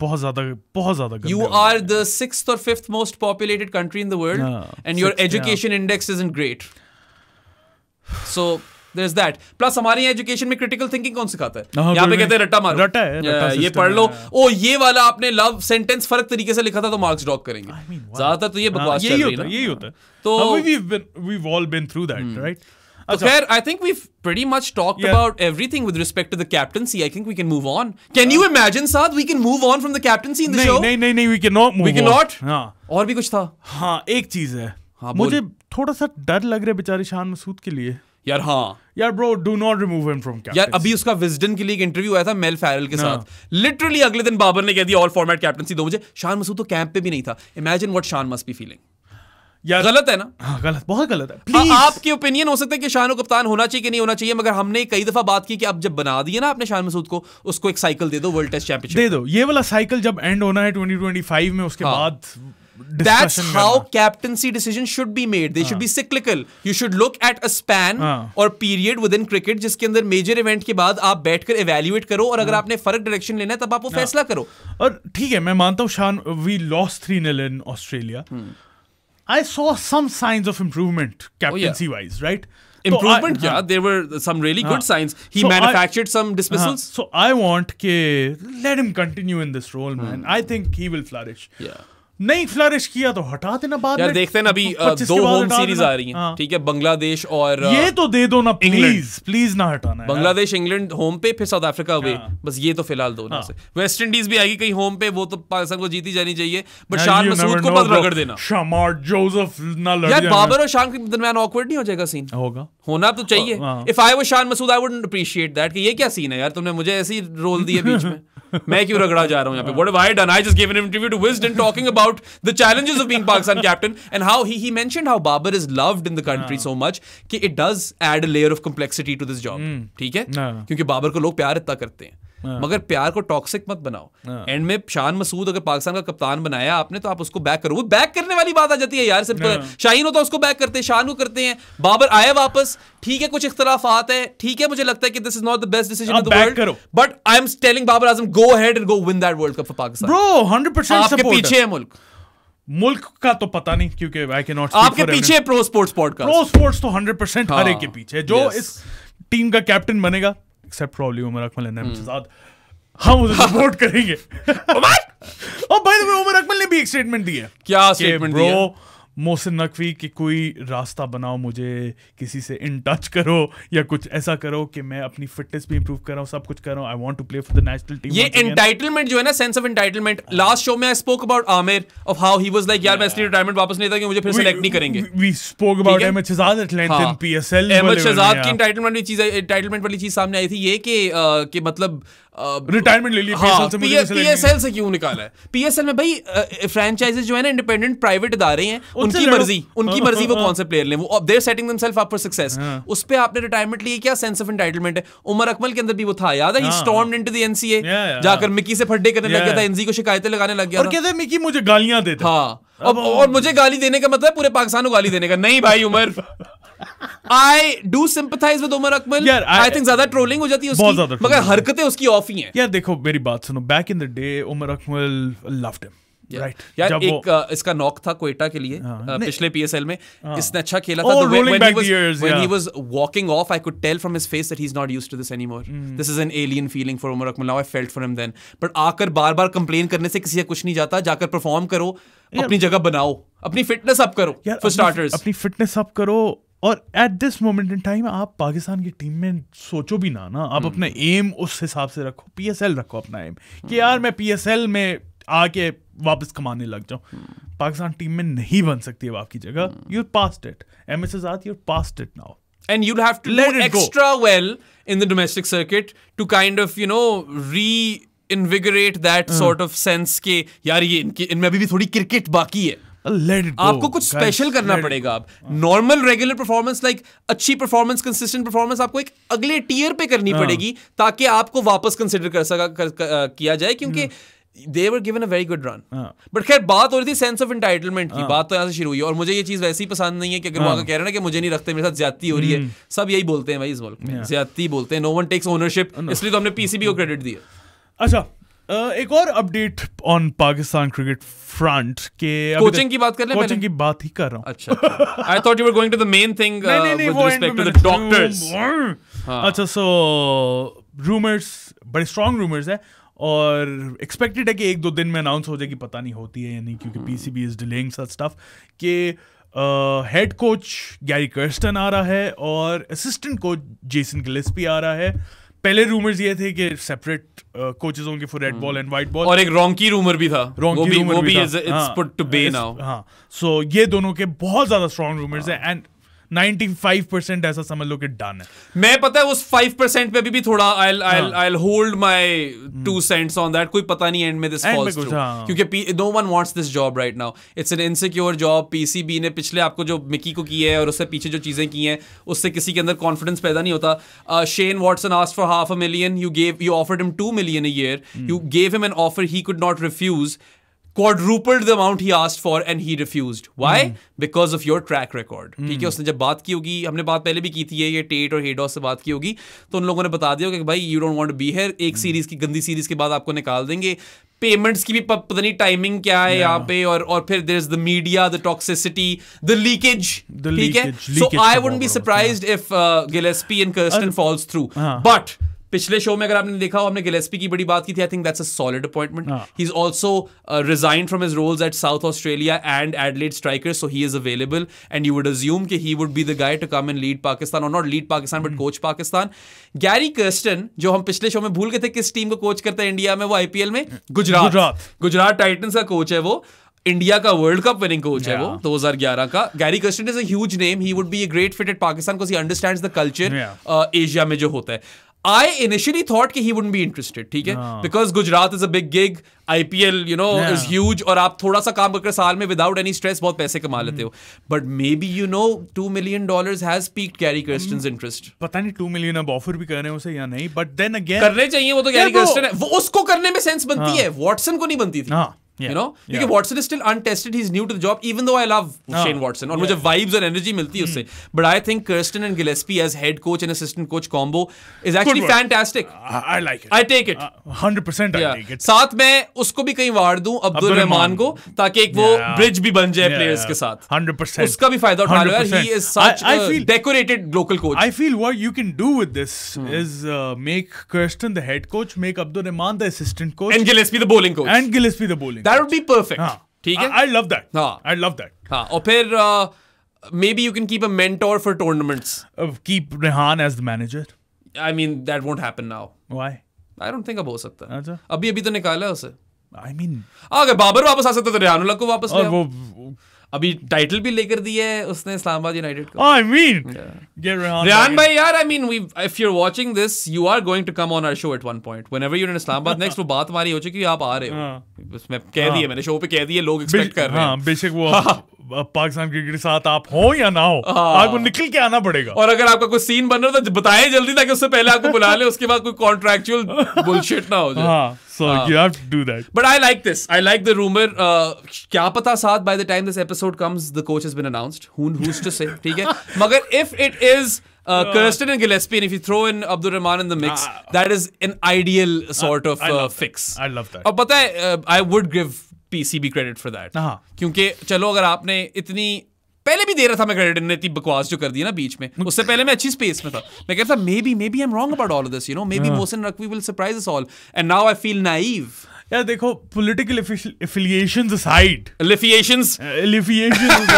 बहुत ज्यादा बहुत ज्यादा यू आर द सिक्स्थ और fifth most populated country in the world and your education index is in great so there is that plus हमारे यहाँ एजुकेशन में क्रिटिकल थिंकिंग कौन सिखाता है यहाँ पे कहते हैं रट्टा मारो रट्टा है रटा ये पढ़ लो ओ ये वाला आपने लव सेंटेंस फर्क तरीके से लिखा था तो मार्क्स ड्रॉप करेंगे I mean, wow. ज्यादातर तो ये बकवास चल रही है यही होता है तो we we all been through that right So Khair, I think we've pretty much talked yeah. about everything with respect to the captaincy. I think we can move on. Can you imagine, Saad? We can move on from the captaincy in the nahin, show? No, no, no, we cannot move we on. We cannot? हाँ. और भी कुछ था? हाँ, एक चीज है. हाँ मुझे थोड़ा सा डर लग रहा है बेचारे शान मसूद के लिए यार हाँ यार bro do not remove him from यार अभी उसका विजडन के लिए एक इंटरव्यू आया था मेल फैरल के हाँ। साथ लिटरली अगले दिन बाबर ने कह दिया ऑल फॉर्मेट कैप्टनसी दो मुझे शान मसूद तो कैंप पे भी नहीं था imagine what Shan must be feeling यार गलत है ना हाँ गलत बहुत गलत है आ, हाँ, आपकी ओपिनियन हो सकता है कि शान कप्तान होना चाहिए कि नहीं होना चाहिए मगर हमने कई दफा बात की कि आप जब बना दिए ना आपने शान मसूद को उसको एक साइकिल दे दो वर्ल्ड टेस्ट चैंपियनशिप दे दो ये वाला साइकिल जब एंड होना है 2025 में उसके हाँ. बाद that's how captaincy decision should be made they uh. should be cyclical you should look at a span uh. or period within cricket जिसके अंदर मेजर इवेंट के बाद आप बैठकर एवेल्युएट करो और अगर आपने फर्क डायरेक्शन लेना है तब आप वो फैसला करो और ठीक है मैं मानता हूँ Shan we lost three nil in Australia I saw some signs of improvement captaincy wise right improvement so I, yeah uh, there were some really uh, huh. signs he so manufactured I, some dismissals uh, so i want ke let him continue in this role man i think he will flourish yeah नहीं flourish किया तो हटा देना बाद यार में देखते हैं अभी तो दो होम सीरीज आ रही हैं हाँ। ठीक है बांग्लादेश और ये तो दे दो ना प्लीज प्लीज ना हटाना बांग्लादेश इंग्लैंड होम पे फिर साउथ अफ्रीका अवे बस ये तो फिलहाल दो ना वेस्ट हाँ। इंडीज भी आएगी कहीं होम पे वो तो पाकिस्तान को जीती जानी चाहिए बट शान मसूद को बस रगड़ देना शामार जोसेफ ना लड़ यार बाबर और शान के दरमियान ऑकवर्ड नहीं हो जाएगा सीन होगा होना तो चाहिए इफ आई वो Shan Masood I wouldn't appreciate that कि ये क्या सीन है यार तुमने मुझे ऐसे ही रोल दिए बीच में *laughs* मैं क्यों रगड़ा जा रहा हूं यहां पे what have I done I just given an interview to Wisden talking about the challenges of being Pakistan captain and how he he mentioned how Babar is loved in the country so much कि it does add a layer of complexity to this job ठीक है हाँ। क्योंकि बाबर को लोग प्यार इतना करते हैं हाँ। मगर प्यार को टॉक्सिक मत बनाओ एंड हाँ। में शान मसूद अगर पाकिस्तान का कप्तान बनाया आपने तो आप उसको बैक करो वो बैक करने वाली बात आ जाती है यार सिर्फ हाँ। शाहीन हो तो उसको बैक करते हैं शान को करते हैं बाबर आए वापस ठीक है कुछ इख्तलाफ आते हैं ठीक है मुझे लगता है कि this is not the best decision of the world but I am telling Babar Azam go head and go win that world cup for Pakistan bro 100% आपके पीछे है मुल्क मुल्क का तो पता नहीं क्योंकि आई कैन नॉट आपके पीछे pro sports podcast pro sports तो 100% हर एक के पीछे जो इस टीम का कैप्टन बनेगा except problem Umar Akmal and them के साथ हम उसे सपोर्ट करेंगे उमर और भाई उमर अकमल ने भी एक स्टेटमेंट दिया क्या स्टेटमेंट दिया मोहसिन नकवी कि कोई रास्ता बनाओ मुझे किसी से इन टच करो या कुछ ऐसा करो कि मैं अपनी फिटनेस भी इंप्रूव कर रहा हूँ सब कुछ कर रहा हूँ I want to play for the national team ये एंटाइटलमेंट जो है ना sense of entitlement last show में I spoke about Amir of how he was like यार मैं इसलिए रिटायरमेंट वापस नहीं था कि मुझे फिर सेलेक्ट नहीं करेंगे we spoke about Ahmed Shehzad एटलैंटन पीएसएल अहमद शहजाद की एंटाइटलमेंट वाली चीज एंटाइटलमेंट वाली चीज सामने आई थी ये कि मतलब रिटायरमेंट ले लिया हाँ, पीएसएल से क्यों निकाला है पीएसएल में भाई फ्रेंचाइजेस जो है ना इंडिपेंडेंट प्राइवेट इदारे हैं उनकी मर्जी उनकी हाँ, मर्जी वो हाँ, कौन से प्लेयर लें वो they're setting up for success उस पर आपने रिटायरमेंट लिए क्या सेंस ऑफ एंटाइटलमेंट है उमर अकमल के अंदर भी वो था याद है stormed into the NCA जाकर मिकी से फड्डे करने लग गया था एनजी को शिकायतें लगाने लग गया और कहता मिकी मुझे गालियां देता हां और मुझे गाली देने का मतलब पूरे पाकिस्तान को गाली देने का नहीं भाई Umar I do sympathise with Umar Akmal I think ज्यादा ट्रोलिंग हो जाती है उसकी मगर हरकतें उसकी ऑफ ही हैं यार देखो मेरी बात सुनो back in the day Umar Akmal loved him यार एक uh, इसका नॉक था के लिए हाँ। uh, पिछले पीएसएल में हाँ। इसने अच्छा खेला when he was off I could tell from his face that not to this this is an alien feeling for Umar Akmal I felt for him then but आकर बार-बार कंप्लेन करने से किसी का कुछ नहीं जाता जाकर परफॉर्म करो अपनी जगह बनाओ अपनी फिटनेस अप करो फॉर स्टार्टर्स अपनी फिटनेस अप करो और at this moment in time आप पाकिस्तान की टीम में सोचो भी ना ना आप hmm. अपना एम उस हिसाब से रखो पीएसएल रखो अपना एम कि hmm. यार मैं पीएसएल में आके वापस कमाने लग जाओ पाकिस्तान टीम में नहीं बन सकती अब आपकी जगह you passed it M S Azad you passed it now and you'll have to Let do extra go. well in the domestic circuit to kind of you know reinvigorate that uh. sort of sense के यार ये इनके इनमें अभी भी थोड़ी cricket बाकी है go, आपको कुछ स्पेशल करना पड़ेगा आप नॉर्मल रेगुलर परफॉर्मेंस लाइक अच्छी परफॉर्मेंस कंसिस्टेंट परफॉर्मेंस आपको एक अगले टीयर पे करनी uh. पड़ेगी ताकि आपको वापस कंसिडर कर सका कर, कर, किया जाए क्योंकि hmm. They were given a very good run but खैर बात हो रही थी सेंस ऑफ इंटाइटलमेंट की हाँ। बात तो यहाँ से शुरू हुई और मुझे ये चीज वैसे पसंद नहीं है कि अगर हाँ। कह रहे कि मुझे नहीं रखते मेरे साथ हो रही है हम्म। सब यही बोलते हैं भाई इस मुल्क में हाँ। बोलते हैं नो वन टेक्स ओनरशिप इसलिए तो हमने पीसीबी को क्रेडिट दिया अच्छा एक और update on Pakistan cricket front के कोचिंग की बात कर ले कोचिंग की बात ही कर रहा हूं अच्छा I thought you were going to the main thing with respect to the doctors अच्छा सो *laughs* uh, रूमर्स *laughs* अच्छा, बड़े स्ट्रांग रूमर्स है और एक्सपेक्टेड है कि एक दो दिन में अनाउंस हो जाएगी पता नहीं होती है या नहीं क्योंकि P C B is delaying such stuff कि हेड कोच गैरी कर्स्टन आ रहा है और असिस्टेंट कोच जेसन गिलेस्पी आ रहा है पहले रूमर्स ये थे कि सेपरेट कोचेज होंगे for red ball and white ball और एक रॉन्की रूमर भी था रॉन्की रूमर भी, भी it's put to bay now हां सो ये दोनों के बहुत ज्यादा स्ट्रांग रूमर्स हैं एंड हाँ। 95 ऐसा समझ लो कि डन है मैं पता है उस 5 पे अभी भी भी थोड़ा I I I hold my two cents on that कोई पता नहीं एंड में दिस फॉल्स थ्रू क्योंकि no one wants this job right now it's an insecure job PCB ने पिछले आपको जो मिकी को किया है और उससे पीछे जो चीजें की हैं उससे किसी के अंदर कॉन्फिडेंस पैदा नहीं होता Shane Watson asked for half a million you gave you offered him 2 million a year you gave him an offer he could not refuse quadrupled the amount he asked for and he refused. Why? Hmm. Because of your track record. Hmm. ठीक है उसने जब बात की होगी हमने बात पहले भी की थी ये टेट और हेडॉस से बात की होगी तो उन लोगों ने बता दिया कि भाई you don't want be here एक सीरीज hmm. की गंदी सीरीज के बाद आपको निकाल देंगे पेमेंट्स की भी पता नहीं टाइमिंग क्या है यहाँ पे और और फिर there is the media the toxicity the leakage ठीक है so I would be surprised if Gillespie and Kirsten falls through but पिछले शो में अगर आपने देखा हो हमने गिलेस्पी की बड़ी बात की थी I think that's a solid appointment he is also resign from his roles at South Australia and Adelaide striker so he is available and you would assume कि he would be the guy to come and lead Pakistan और not lead Pakistan but coach Pakistan Gary Kirsten जो हम पिछले show में भूल गए थे किस टीम को कोच करता है इंडिया में वो आईपीएल में गुजरात गुजरात टाइटन्स का कोच है वो इंडिया का वर्ल्ड कप विनिंग कोच है वो 2011 का Gary Kirsten is a huge name he would be a great fit at Pakistan because he understands the culture Asia में जो होता है I initially thought कि he wouldn't be interested, ठीक है? No. Because Gujarat is a big gig, IPL, you know, yeah. is huge और आप थोड़ा सा काम करके साल में without any stress बहुत पैसे कमा लेते हो. But maybe you know, two million dollars has peaked Gary Kirsten's interest. पता नहीं two million अब offer भी कर रहे हैं उसे या नहीं, but then again करने चाहिए वो तो Gary Kirsten है. वो उसको करने में sense बनती है, Watson को नहीं बनती थी. हाँ. You know, क्योंकि Watson is still untested he is new to the job even though I love Shane Watson और मुझे वाइब्स और एनर्जी मिलती है उससे but I think Kirsten and Gillespie as head coach and assistant coach combo is actually fantastic I like I take it 100% I साथ में उसको भी कहीं वार दूं अब्दुल रहमान को ताकि एक वो ब्रिज भी बन जाए प्लेयर्स के साथ परसेंट उसका भी फायदा उठा लो he is such decorated local coach I feel what you can do with this is make Kirsten the head coach make Abdul Rahman the assistant coach and Gillespie the bowling coach and Gillespie the bowling that would be perfect ठीक है I love that I love that हाँ और फिर maybe you can keep a mentor for tournaments keep Rehan as the manager I mean that won't happen now why I don't think अब हो सकता है अच्छा अभी अभी तो निकाला है उसे आई मीन अगर बाबर वापस आ सकता तो रेहानुल्लाह को वापस और वो अभी टाइटल भी लेकर दी है उसने इस्लामाबाद यूनाइटेड को आई मीन रियान भाई यार I mean we if you are watching this you are going to come on our show at one point whenever you in Islamabad next वो बात हमारी हो चुकी है आप आ रहे हो हाँ। उसमें कह दिया हाँ। मैंने शो पे कह दिया लोग एक्सपेक्ट कर रहे हैं हां बेशक वो *laughs* पाकिस्तान क्रिकेट के साथ आप हो या ना हो आपको निकल के आना पड़ेगा और अगर आपका कोई सीन बन रहा है तो बताएं जल्दी ताकि उससे पहले आपको बुला ले उसके बाद कोई कॉन्ट्रेक्चुअल बुलशिट ना हो जाए So uh, you have to do that. But I like this. I like the rumor. Uh, क्या पता साथ by the time this episode comes, the coach has been announced. Who who's to say? ठीक है. मगर if it is uh, Kirsten and Gillespie, and if you throw in Abdul Rahman in the mix, uh, that is an ideal sort uh, of uh, fix. I love that. और पता है, I would give P C B credit for that क्योंकि चलो अगर आपने इतनी पहले भी दे रहा था मैं क्रेडिट ने इतनी बकवास जो कर दी ना बीच में उससे पहले मैं अच्छी स्पेस में था मैं कह रहा था maybe maybe I am wrong about all this you know maybe Mohsin Naqvi will surprise us all and now I feel naive यार देखो political affiliations aside affiliations affiliations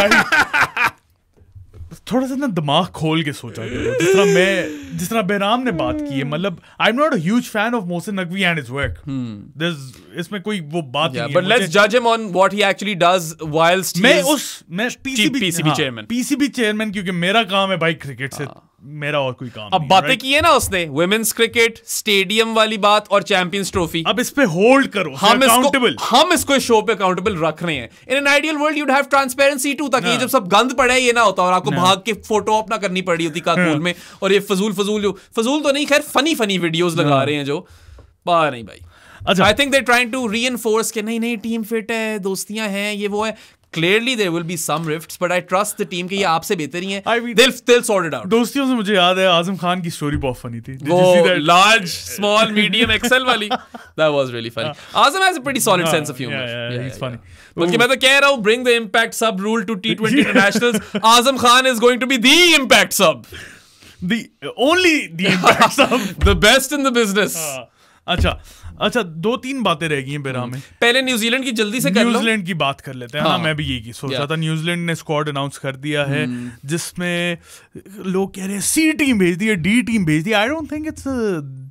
थोड़ा सा ना दिमाग खोल के सोचा करो जिस तरह मैं जिस तरह बेराम ने बात की है मतलब I am not a huge fan of Mohsin Naqvi and his work इसमें कोई वो बात yeah, नहीं बट लेट्स जज him on what he actually does whilst मैं उस मैं PCB PCB chairman PCB chairman क्योंकि मेरा काम है भाई क्रिकेट से हाँ। मेरा और कोई काम अब बातें की है ना उसने वुमेन्स क्रिकेट स्टेडियम वाली बात और चैंपियंस ट्रॉफी अब इस पे होल्ड करो हम अकाउंटेबल हम इसको शो पे अकाउंटेबल रख रहे हैं in an ideal world you'd have transparency too ताकि हाँ। जब सब गंद पड़े ये ना होता और आपको हाँ। भाग के फोटो अपना करनी पड़ी होती काकोल हाँ। में और ये फजूल फजूल फजूल तो नहीं खैर फनी फनी वीडियोज लगा रहे हैं जो पा नहीं भाई अच्छा I think they trying to reinforce के नहीं नहीं टीम फिट है दोस्तियां हैं ये वो है clearly there will be some rift but I trust the team ये आपसे बेहतर ही है I mean, दोस्तियों से मुझे याद है आजम खान की स्टोरी बहुत फनी थी लार्ज स्मॉल मीडियम एक्सेल वाली that was really funny Azam has a solid sense of humour बल्कि मैं तो कह रहा हूं bring the impact sub rule to टी20 internationals Azam Khan is going to be the impact sub the only the impact sub the best in the business अच्छा अच्छा दो तीन बातें रह गई हैं बेरा हम्म। में पहले न्यूजीलैंड की जल्दी से कर न्यूजीलैंड की बात कर लेते हैं हाँ, हाँ मैं भी यही की सोच रहा था न्यूजीलैंड ने स्क्वाड अनाउंस कर दिया है हम्म। जिसमें लोग कह रहे हैं सी टीम भेज दी है डी टीम भेज दी I don't think it's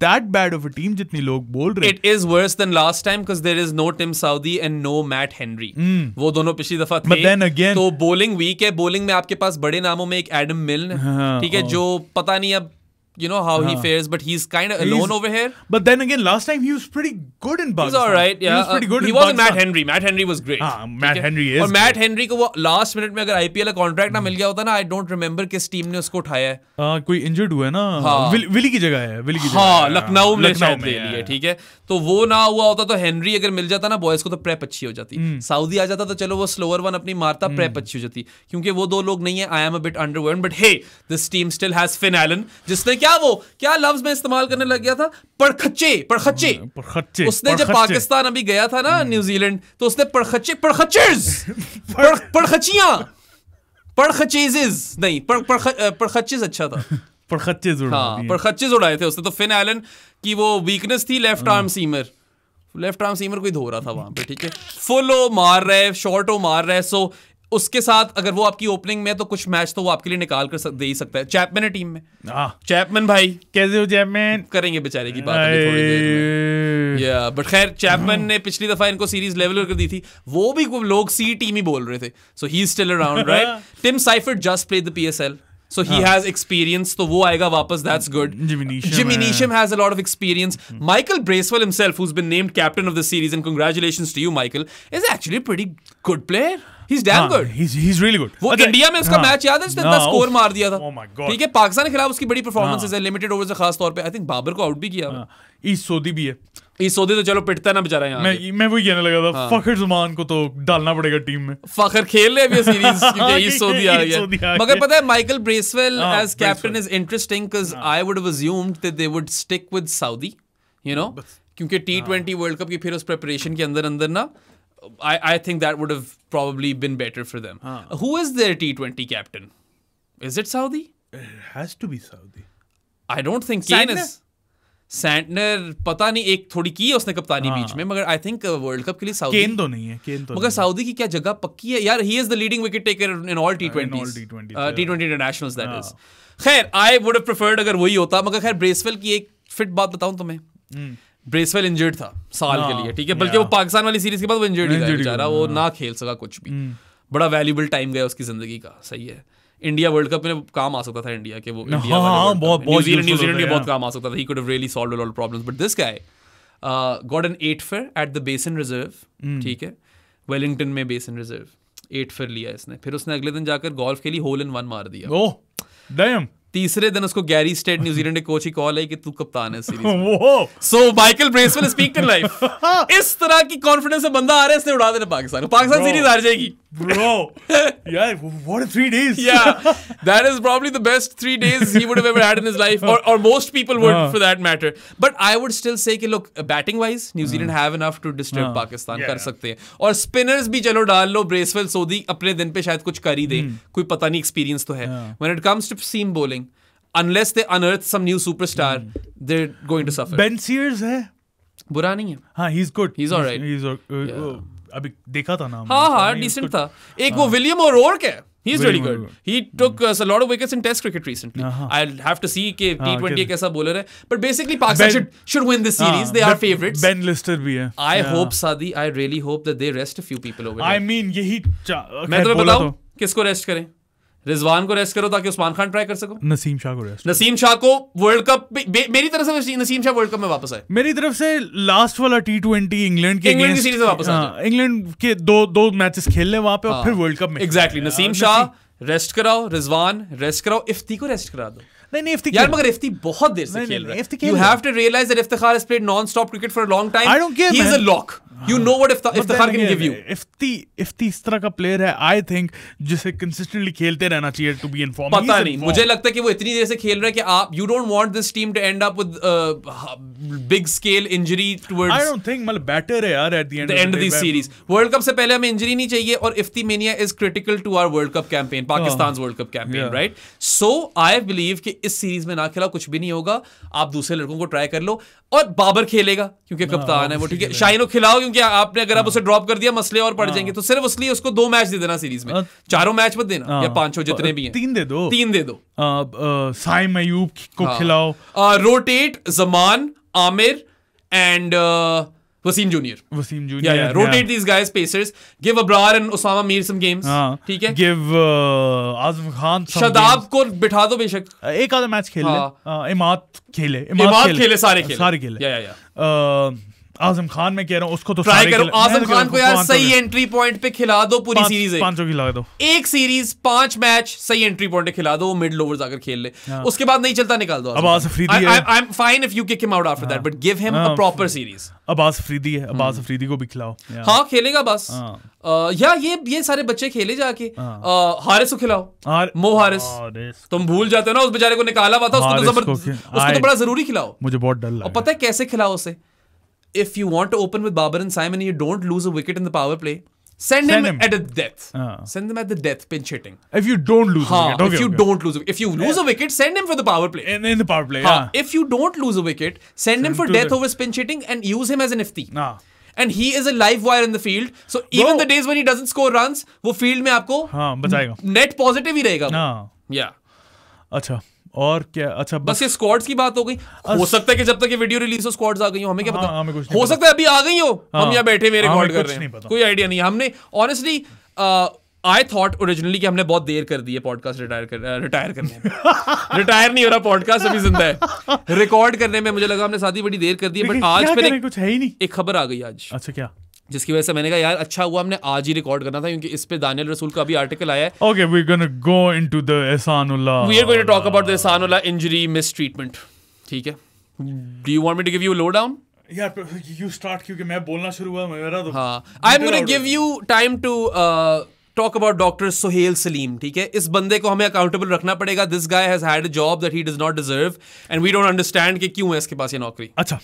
that bad of a team जितनी लोग बोल रहे हैं it is worse than last time because there is no Tim Southee and no Matt Henry वो दोनों पिछली दफा थे बट देन अगेन तो बॉलिंग वीक है बॉलिंग में आपके पास बड़े नामों में एक एडम मिलन हाँ, ठीक है हाँ। जो पता नहीं अब you know how uh-huh. he fares, but he's kind of alone he's, over here. But then again, last time he was pretty good in Pakistan. He's all right, yeah. He was pretty good. Uh, he wasn't Matt Henry. Matt Henry was great. Uh, Matt okay? Henry is. Or Matt great. Henry ko वो last minute में अगर IPL का contract ना मिल गया होता ना, I don't remember किस team ne usko उठाया है. हाँ, कोई इंजर्ड हुआ है ना. हाँ. विल, विली की जगह है. विली की जगह. Lucknow mein में शायद ले लिए, ठीक है. तो वो ना हुआ होता तो हेनरी अगर मिल जाता ना बॉयज को तो प्रेप अच्छी हो जाती. सऊदी आ जाता तो चलो वो स्लोअर वन अपनी मारता प्रेप अच्छी हो जाती. क्योंकि वो दो लोग नहीं है. I am a bit underwhelmed but hey this team still has Finn Allen जिसने क्या वो क्या लफ्ज में इस्तेमाल करने लग गया था पड़खच्चे पड़खच्चे हाँ, पड़खच्चे उसने जब पाकिस्तान अभी गया था ना हम्म। न्यूजीलैंड तो उसने पड़खच्चे पड़खच्चर्स *laughs* पड़खचिया पड़खचेजेज नहीं पड़खचेज अच्छा था *laughs* पड़खचेज हाँ पड़खचेज उड़ाए थे उसने तो फिन एलन की वो वीकनेस थी left arm seamer left arm seamer कोई धो रहा था वहां पे ठीक है फुल ओ मार रहे शॉर्ट ओ मार रहे सो उसके साथ अगर वो आपकी ओपनिंग में है तो कुछ मैच तो वो आपके लिए निकाल कर दे ही सकता है चैपमैन है टीम में चैपमैन हाँ। भाई कैसे हो चैपमैन करेंगे बेचारे की बात थोड़ी देर या बट खैर चैपमैन हाँ। ने पिछली दफा इनको सीरीज लेवल कर दी थी वो भी लोग सी टीम ही बोल रहे थे so he still around right Tim Seifert just play the P so he has experience तो वो आएगा वापस that's good Jimmy Neesham has a lot of experience Michael Bracewell himself who been named captain of the series and congratulations to you Michael is actually pretty good player he's damn हाँ, good he's he's really good वो India अच्छा, में उसका match हाँ, याद है जिसने हाँ, इतना स्कोर मार दिया था oh ठीक है पाकिस्तान के खिलाफ उसकी बड़ी परफॉर्मेंस है लिमिटेड ओवर्स खास तौर पे आई थिंक बाबर को आउट भी किया ईस्ट सोदी भी है इस सोदी तो चलो पिटता है ना बेचारा यहाँ मैं मैं वही कहने लगा था फखर जमान को तो डालना पड़ेगा टीम में फखर खेल रहे अभी सीरीज *laughs* क्योंकि इस सौदी आ गया मगर पता है Michael Bracewell as captain is interesting because I would have assumed that they would stick with Southee you know क्योंकि टी ट्वेंटी वर्ल्ड कप की फिर उस प्रिपरेशन के अंदर अंदर ना I, I think that would have probably been better for them. Huh. Who is their T20 captain? Is it Saudi? It has to be Saudi. I don't think Santner? Kane is. Santner पता नहीं एक थोड़ी की है उसने कप्तानी हाँ। बीच में मगर आई थिंक वर्ल्ड कप के लिए सऊदी केन तो नहीं है केन तो मगर साउदी की क्या जगह पक्की है यार he is the leading wicket taker in all T twenty T twenty that is खैर आई वुड हैव प्रेफर्ड अगर वही होता मगर खैर ब्रेसवेल की एक फिट बात बताऊं तुम्हें हम्म। ब्रेसवेल इंजर्ड था साल के हाँ, लिए ठीक है बल्कि वो पाकिस्तान वाली सीरीज के बाद वो इंजर्ड ही जा रहा वो हाँ। ना खेल सका कुछ भी हम्म। बड़ा वैल्यूबल टाइम गया उसकी जिंदगी का सही है इंडिया वर्ल्ड कप में काम आ सकता था इंडिया के वो इंडिया हाँ, न्यूजीलैंड बहुत काम आ सकता था he really solve all problems but this guy got an eight for at the Basin Reserve ठीक है वेलिंगटन में बेसन रिजर्व एट फेयर लिया इसने फिर उसने अगले दिन जाकर गोल्फ के लिए होल इन वन मार दिया ओह डैम तीसरे दिन उसको गैरी स्टेट न्यूजीलैंड के कोच ही कॉल आई कि तू कप्तान है series so Michael Bracewell speak in life इस तरह की कॉन्फिडेंस से बंदा आ रहा है इसने उड़ा देना पाकिस्तान पाकिस्तान सीरीज आ जाएगी bro. yeah, what a three days. yeah, that is probably the best three days he would have ever had in his life, or, or most people would uh. for that matter. But I would still say, ki, look, batting wise, New Zealand uh. have enough to disturb uh. Pakistan. Yeah, kar yeah. sakte hain. spinners bhi chalo dal lo Bracewell Sodhi apne din pe shayad kuch kari hi de. Hmm. Koi pata nahi experience to hai. Yeah. When it comes to seam bowling, unless they unearth some new superstar, hmm. they're going to suffer. Ben Sears hai. बुरा नहीं है he's ही He's alright. Uh, oh. अभी देखा था ना हाँ हाँ decent था एक वो विलियम और ओर्क है He is really good. He took uh, a lot of wickets in Test cricket recently. Uh-huh. I'll have to see कि T20 uh-huh. एक ऐसा bowler है. But basically Pakistan ben, should should win this series. Uh, they are favorites. Ben Lister भी है. I yeah. hope Sadi. I really hope that they rest a few people over there. I mean यही मैं तुम्हें बताऊं किसको rest करें? रिजवान को rest करो ताकि उस्मान खान ट्राई कर सको नसीम शाह को रेस्ट नसीम शाह को वर्ल्ड कप मेरी तरफ से नसीम शाह वर्ल्ड कप में वापस आए मेरी तरफ से लास्ट वाला टी ट्वेंटी इंग्लैंड के इंग्लैंड की सीरीज में वापस इंग्लैंड हाँ, के दो दो मैचेस खेल वहां पे और हाँ। फिर वर्ल्ड कप में एग्जैक्टली नसीम हाँ, शाह रेस्ट कराओ रिजवान रेस्ट कराओ इफ्ती को रेस्ट करा दो नहीं नहीं इफ्ती यार मगर इफ्ती बहुत देर से खेल रहा है you have to realise that Iftikhar has played nonstop cricket for a long time he is a lock you know what Iftikhar can give you Ifti Ifti इस तरह का प्लेयर है आई थिंक जिसे कंसिस्टेंटली खेलते रहना चाहिए टू बी इनफॉर्म पता नहीं मुझे लगता है कि वो इतनी देर से खेल रहा है कि आप you don't want this team to end up with big scale injury towards I don't think मतलब बेटर है यार at the end of this series world cup से पहले हमें इंजरी नहीं चाहिए और Ifti mania is critical to our world cup campaign Pakistan world cup campaign right so I believe कि इस सीरीज में ना खेला कुछ भी नहीं होगा आप दूसरे लड़कों को ट्राई कर लो और बाबर खेलेगा क्योंकि हाँ, कप्तान है वो ठीक है शाइनो खिलाओ क्या आपने अगर आप हाँ। उसे ड्रॉप कर दिया मसले और पड़ हाँ। जाएंगे तो सिर्फ इसलिए उसको दो मैच दे देना सीरीज में अच्छा। चारों मैच मत देना हाँ। या पांचों जितने भी हैं तीन दे दो तीन दे दो साइम अयूब को खिलाओ rotate Zaman Aamir and Wasim junior Wasim junior या rotate these guys pacers give Abrar and Usama Mir some games ठीक है गिव आजम खान शदाब को बिठा दो बेशक एक आधा मैच खेल ले इमाद खेले इमाद खेले सारे खेले सारे खेले या या आजम खान में कह रहा हूँ उसको तो ट्राई करो आजम तो खान को यार सही एंट्री पॉइंट पे खिला दो पूरी सीरीज पांच सौ खिला दो एक सीरीज पांच मैच सही एंट्री पॉइंट पे खिला दो मिड लोवर जाकर खेल ले हाँ। उसके बाद नहीं चलता निकाल दो Afridi I am fine if you kick him out after that but give him a proper series Afridi है हाँ। हाँ, अफरीदी हम्म। को भी खिलाओ हाँ खेलेगा बस या ये ये सारे बच्चे खेले जाके हारिस को खिलाओ मो हारिस तुम भूल जाते हो ना उस बेचारे को निकाला हुआ था उसको तो उसको तो बड़ा जरूरी खिलाओ मुझे बहुत डर लगा पता है कैसे खिलाओ उसे if you want to open with Babar and Simon and you don't lose a wicket in the power play, send, send him, him, at a death. Uh. Send him at the death pinch hitting. If you don't lose Haan, a wicket. Okay, if you okay. don't lose a If you lose yeah. a wicket, send him for the power play. In, in the power play, Haan. If you don't lose a wicket, send, send him for death the... over pinch hitting and use him as an ifti. Nah. he is a a wire in the field. So even the days when he doesn't score runs, वो field में आपको हां बचाएगा net positive ही रहेगा Nah. Yeah. अच्छा और क्या अच्छा बस, बस ये स्क्वाड्स की बात हो गई हो सकता है कि जब तक ये वीडियो रिलीज हो स्क्वाड्स आ गई हो हमें क्या हाँ, पता हमें कुछ हो सकता है अभी आ गई हो हम हाँ, यहाँ बैठे हुए रिकॉर्ड हाँ, कर रहे हैं कोई आइडिया नहीं हमने ऑनेस्टली आई थॉट ओरिजिनली कि हमने बहुत देर कर दी है पॉडकास्ट रिटायर कर रिटायर uh, करने में रिटायर *laughs* नहीं हो रहा पॉडकास्ट अभी जिंदा है रिकॉर्ड करने में मुझे लगा हमने साथ ही बड़ी देर कर दी है बट आज मैंने कुछ है ही नहीं एक खबर आ गई आज अच्छा क्या जिसकी वजह से मैंने कहा यार अच्छा हुआ हमने आज ही रिकॉर्ड करना था क्योंकि इस पे दानियल रसूल का भी आर्टिकल आया है okay we gonna go into the Ehsanullah we are going to talk about the Ehsanullah injury mistreatment ठीक है do you want me to give you lowdown यार यू स्टार्ट क्योंकि मैं बोलना शुरू हुआ मेरा तो हां I am gonna give you time to talk about doctor Suhail Saleem ठीक है इस बंदे को हमें अकाउंटेबल रखना पड़ेगा this guy has had a job that he does not deserve and we don't understand कि क्यों है इसके पास ये नौकरी अच्छा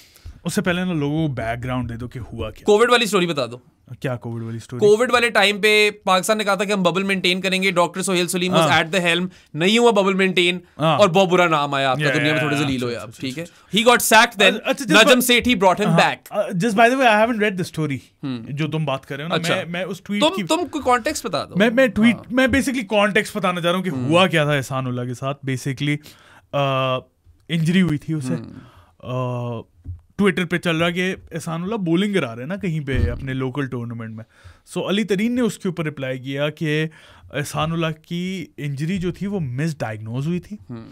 उससे पहले ना लोगों को बैकग्राउंड दे दो कि हुआ क्या कोविड वाली स्टोरी बता दो क्या कोविड वाली स्टोरी कोविड वाले टाइम पे पाकिस्तान ने कहा था कि हम बबल मेंटेन करेंगे doctor Sohail Saleem was at the helm नहीं हुआ बबल मेंटेन हाँ। और बहुत बुरा नाम आया आपका दुनिया में थोड़े से लील गया अच्छा, अच्छा, अच्छा, ठीक है he got sacked then Najam Sethi he brought him back just by the way I haven't read the story जो तुम बात कर रहे हो ना मैं मैं उस ट्वीट की तुम कोई कॉन्टेक्स्ट बता दो मैं मैं ट्वीट हाँ। मैं बेसिकली कॉन्टेक्स्ट बताना चाह रहा हूं कि हुआ hmm. क्या था एहसानुल्लाह के साथ बेसिकली इंजरी हुई थी उसे hmm. ट्विटर पे चल रहा कि एहसान उल्ला बोलिंग करा रहे हैं ना कहीं पे अपने लोकल टूर्नामेंट में सो so, अली तरीन ने उसके ऊपर रिप्लाई किया कि एहसान उल्ला की इंजरी जो थी वो मिस डायग्नोज हुई थी हम्म।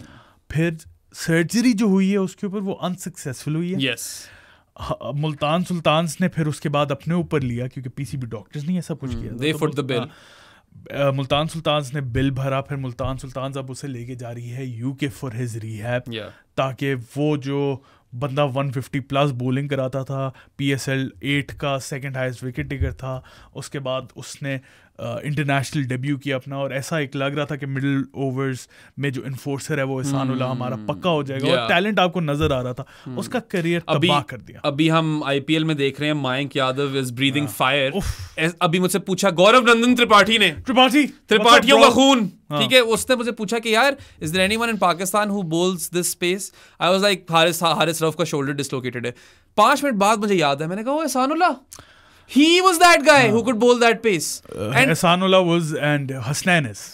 फिर सर्जरी जो हुई है उसके ऊपर वो अनसक्सेसफुल हुई है yes. मुल्तान सुल्तान ने फिर उसके बाद अपने ऊपर लिया क्योंकि पीसीबी डॉक्टर्स ने ऐसा कुछ hmm. किया they foot the bill Multan Sultan ने बिल भरा फिर मुल्तान सुल्तान अब उसे लेके जा रही है यूके फॉर हिज रिहैब ताकि वो जो बंदा 150 प्लस बॉलिंग कराता था पी एस एल एट का सेकेंड हाइस्ट विकेट टेकर था उसके बाद उसने इंटरनेशनल डेब्यू किया अपना और ऐसा एक लग रहा था कि मिडिल ओवर्स में जो इन्फोर्सर है वो एहसान hmm. हमारा हम्म। पक्का हो जाएगा yeah. और टैलेंट आपको नजर आ रहा था hmm. उसका करियर अभी तबाह कर दिया अभी हम आईपीएल में देख रहे हैं Mayank Yadav is breathing fire अभी मुझसे पूछा गौरव नंदन त्रिपाठी ने त्रिपाठी त्रिपाठियों मतलब का खून हाँ। ठीक है उसने मुझे पूछा कि यार is there anyone in Pakistan who bowls this pace I was like Haris Haris Rauf का शोल्डर डिसलोकेटेड है पांच मिनट बाद मुझे याद है मैंने कहा वो Ihsanullah He was that guy who ah. could bowl that pace. Uh, and Esanullah was and Hasnan is.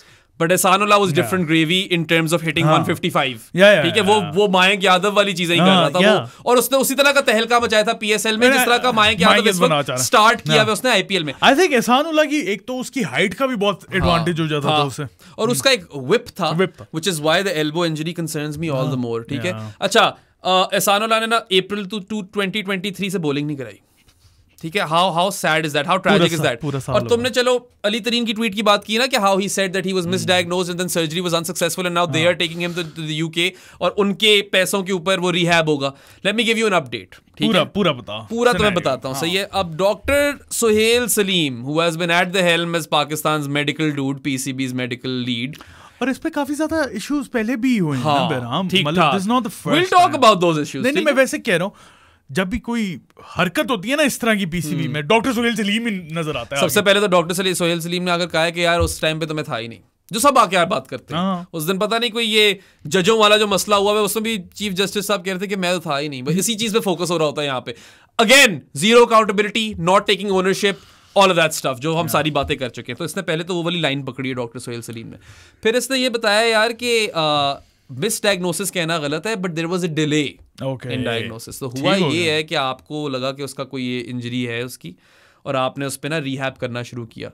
But Ihsanullah was different gravy in terms of hitting 155 ठीक है वो वो मायंक यादव वाली चीजें ही कर रहा ah, था वो और उसने उसी तरह का तहलका मचाया था पीएसएल में जिस तरह का मायंक यादव इस वक्त स्टार्ट किया हुआ उसने आईपीएल में आई थिंक एसानुल्ला की एक तो उसकी हाइट का भी बहुत एडवांटेज हाँ, हो जाता था उसे और hmm. उसका एक whip था which is why the elbow injury concerns me all the more ठीक है अच्छा एसानुल्ला uh, ने ना April to twenty twenty three से बॉलिंग नहीं कराई ठीक है how how sad is that how tragic is that और तुमने चलो अली तरीन की ट्वीट की बात की ना कि how he said that he was misdiagnose and then surgery was unsuccessful and now they are taking him to the UK और उनके पैसों के ऊपर वो रिहैब होगा let me give you an update पूरा पूरा बताओ पूरा तो मैं बताता हूँ हाँ। सही है अब doctor Suhail Salim who has been at the helm as Pakistan medical dude PCB's medical lead और इस पे काफी ज्यादा इश्यूज पहले भी हुए हैं हाँ, first we will talk about those issues नहीं मैं वैसे कह रहा हूं जब भी कोई हरकत होती है ना इस तरह की पीसीबी हम्म। में डॉक्टर सोहेल सलीम ही नजर आता है सबसे पहले तो डॉक्टर सोहेल सलीम ने अगर कहा है कि यार उस टाइम पे तो मैं था ही नहीं जो सब आके यार बात करते हैं हाँ। उस दिन पता नहीं कोई ये जजों वाला जो मसला हुआ है उसमें भी चीफ जस्टिस साहब कह रहे थे कि मैं तो था ही नहीं बस इसी चीज पे फोकस हो रहा होता है यहाँ पे again zero accountability not taking ownership all that stuff जो हम सारी बातें कर चुके हैं तो इसने पहले तो वो वाली लाइन पकड़ी है डॉक्टर सोहेल सलीम ने फिर इसने ये बताया यार कि मिसडायग्नोसिस कहना गलत है but there was a delay in diagnosis तो हुआ ये है कि आपको लगा कि उसका कोई इंजरी है उसकी और आपने उस पर ना रिहैप करना शुरू किया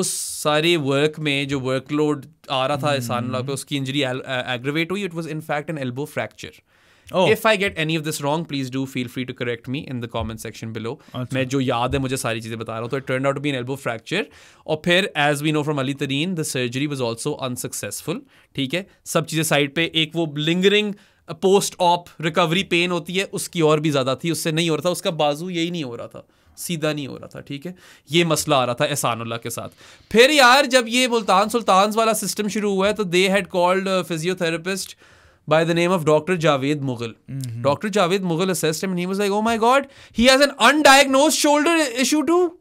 उस सारे वर्क में जो वर्कलोड आ रहा था एहसान हम्म। पे उसकी इंजरी एग्रेवेट हुई it was in fact an elbow fracture Oh. If I get any of this wrong, please do feel free to correct me in the comment section below. main jo yaad hai mujhe sari cheeze bata raha hu so it turned out to be an elbow fracture aur phir as we know from ali तरीन the surgery was also unsuccessful theek hai sab cheeze side pe ek wo lingering post op recovery pain होती है उसकी और भी ज़्यादा थी उससे नहीं हो रहा था उसका बाजू यही नहीं हो रहा था सीधा नहीं हो रहा था ठीक है ये मसला आ रहा था एहसान के साथ फिर यार जब ये मुल्तान सुल्तान वाला सिस्टम शुरू हुआ है तो they had called physiotherapist by the name of Dr. Javed Mughal. Mm-hmm. Dr. Javed Mughal assessed him and he was like, oh my god, he has an undiagnosed shoulder issue too.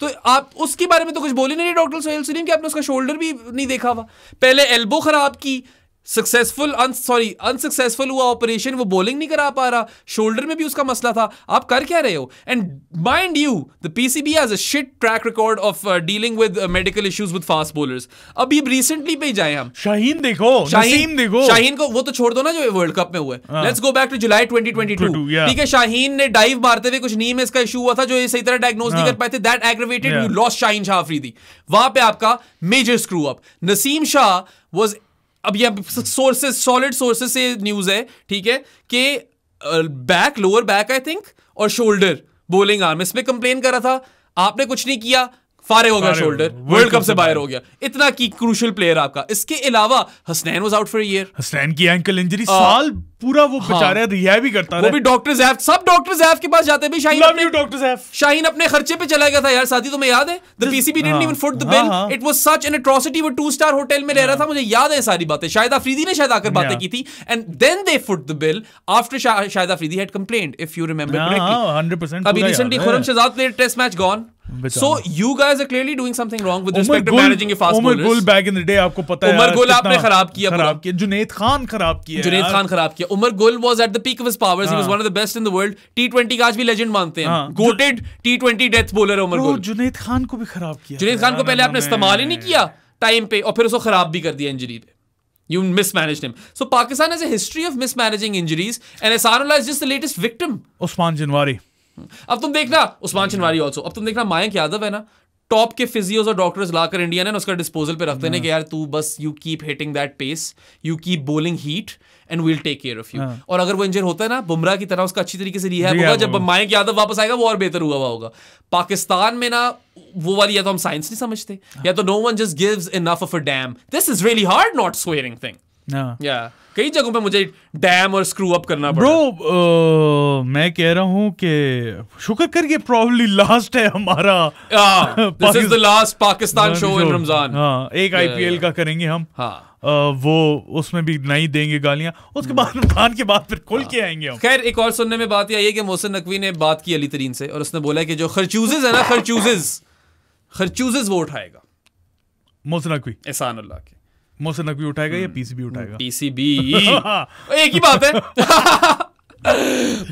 तो आप उसके बारे में तो कुछ बोल ही नहीं रहे डॉक्टर सोहेल सलीम कि आपने उसका शोल्डर भी नहीं देखा हुआ पहले एल्बो खराब की सक्सेसफुल सॉरी अनसक्सेसफुल हुआ ऑपरेशन वो बॉलिंग नहीं करा पा रहा शोल्डर में भी उसका मसला था आप कर क्या रहे हो and mind you the PCB has a shit track record of dealing with medical issues with fast bowlers अभी रिसेंटली पे जाए हम शाहीन देखो शाहीन देखो शाहीन को वो तो छोड़ दो ना जो वर्ल्ड कप में हुए let's go back to July twenty twenty two ठीक है शाहीन ने डाइव मारते हुए कुछ नीम इसका इशू हुआ था जो सही तरह डायग्नोज नहीं हाँ। कर पाए थे that aggravated you lost Shaheen Shah Afridi वहां पे आपका major screw up Naseem Shah was अब ये सोर्सेज सॉलिड सोर्सेज से न्यूज़ है ठीक है कि back lower back I think और शोल्डर बोलिंग आर्म इस पर कंप्लेन करा था आपने कुछ नहीं किया फारे हो गया शोल्डर वर्ल्ड कप से बाहर हो गया इतना की क्रूशल प्लेयर आपका इसके अलावा Hasnain was out for year Hasnain की एंकल इंजरी साल पूरा वो हाँ। बेचारा हाँ। रिहा भी करता वो भी डॉक्टर जैफ सब डॉक्टर जैफ के पास जाते भी शाहीन अपने डॉक्टर जैफ शाहीन अपने खर्चे पे चला गया था यार साथी तुम्हें याद है the PCB didn't even foot the bill it was such an atrocity वो टू स्टार होटल में रह रहा हाँ। था मुझे याद है सारी बातें शायद अफरीदी ने शायद आकर बातें हाँ। की थी and then they foot the bill after शायद Afridi had complaint if you remember correctly 100% अभी recently Khurram Shahzad played test match gone so you guys are clearly doing something wrong with respect to managing fast bowlers. Umar Gul back in the day, आपको पता है Umar Gul आपने खराब किया खराब किया Junaid Khan खराब किया Junaid Khan खराब किया Umar Gul was at the peak of his powers. He was one of the best in the world. T20 का आज भी legend मानते हैं गोटेड टी20 death bowler Umar Gul Junaid Khan को भी खराब किया Junaid Khan को पहले आपने इस्तेमाल ही नहीं किया टाइम पे और फिर उसको खराब भी कर दिया इंजरी पे You mismanaged him. So Pakistan has a history of mismanaging injuries, and Ehsanullah is just the latest victim. Osman Jinwari. अब तुम देखना उस्मान चिनवारी ऑल्सो अब तुम देखना मायंक यादव है ना टॉप के फिजियोज और डॉक्टर्स लाकर इंडिया ने उसका डिस्पोजल पे रखते हैं हाँ। कि यार तू बस you keep hitting that pace you keep bowling heat and will take care of you और अगर वो इंजर होता है ना बुमराह की तरह उसका अच्छी तरीके से रिहा होगा जब मायक यादव वापस आएगा वो और बेहतर हुआ हुआ होगा पाकिस्तान में ना वो वाली या तो हम साइंस नहीं समझते हाँ। या तो no one just gives enough of a damn this is really hard not swearing thing या कई जगहों पे मुझे डैम और स्क्रू अप करना ब्रो मैं कह रहा हूँ कि शुक्र कर ये प्रॉब्ली लास्ट है हमारा this is the last Pakistan show in Ramzan हाँ एक आईपीएल का करेंगे हम हाँ वो उसमें भी नहीं देंगे गालियां उसके बाद रमजान hmm. के बाद फिर खुल हाँ। के आएंगे हम खैर एक और सुनने में बात यह आई है कि मोहसिन नकवी ने बात की अली तरीन से और उसने बोला कि जो खरचूजेज है ना खरचूजेज खरचूजेज वो उठाएगा मोहसिन नकवी एहसान अल्लाह के मोसनक भी उठाएगा या हम्म। पीसीबी उठाएगा पीसीबी *laughs* एक ही बात है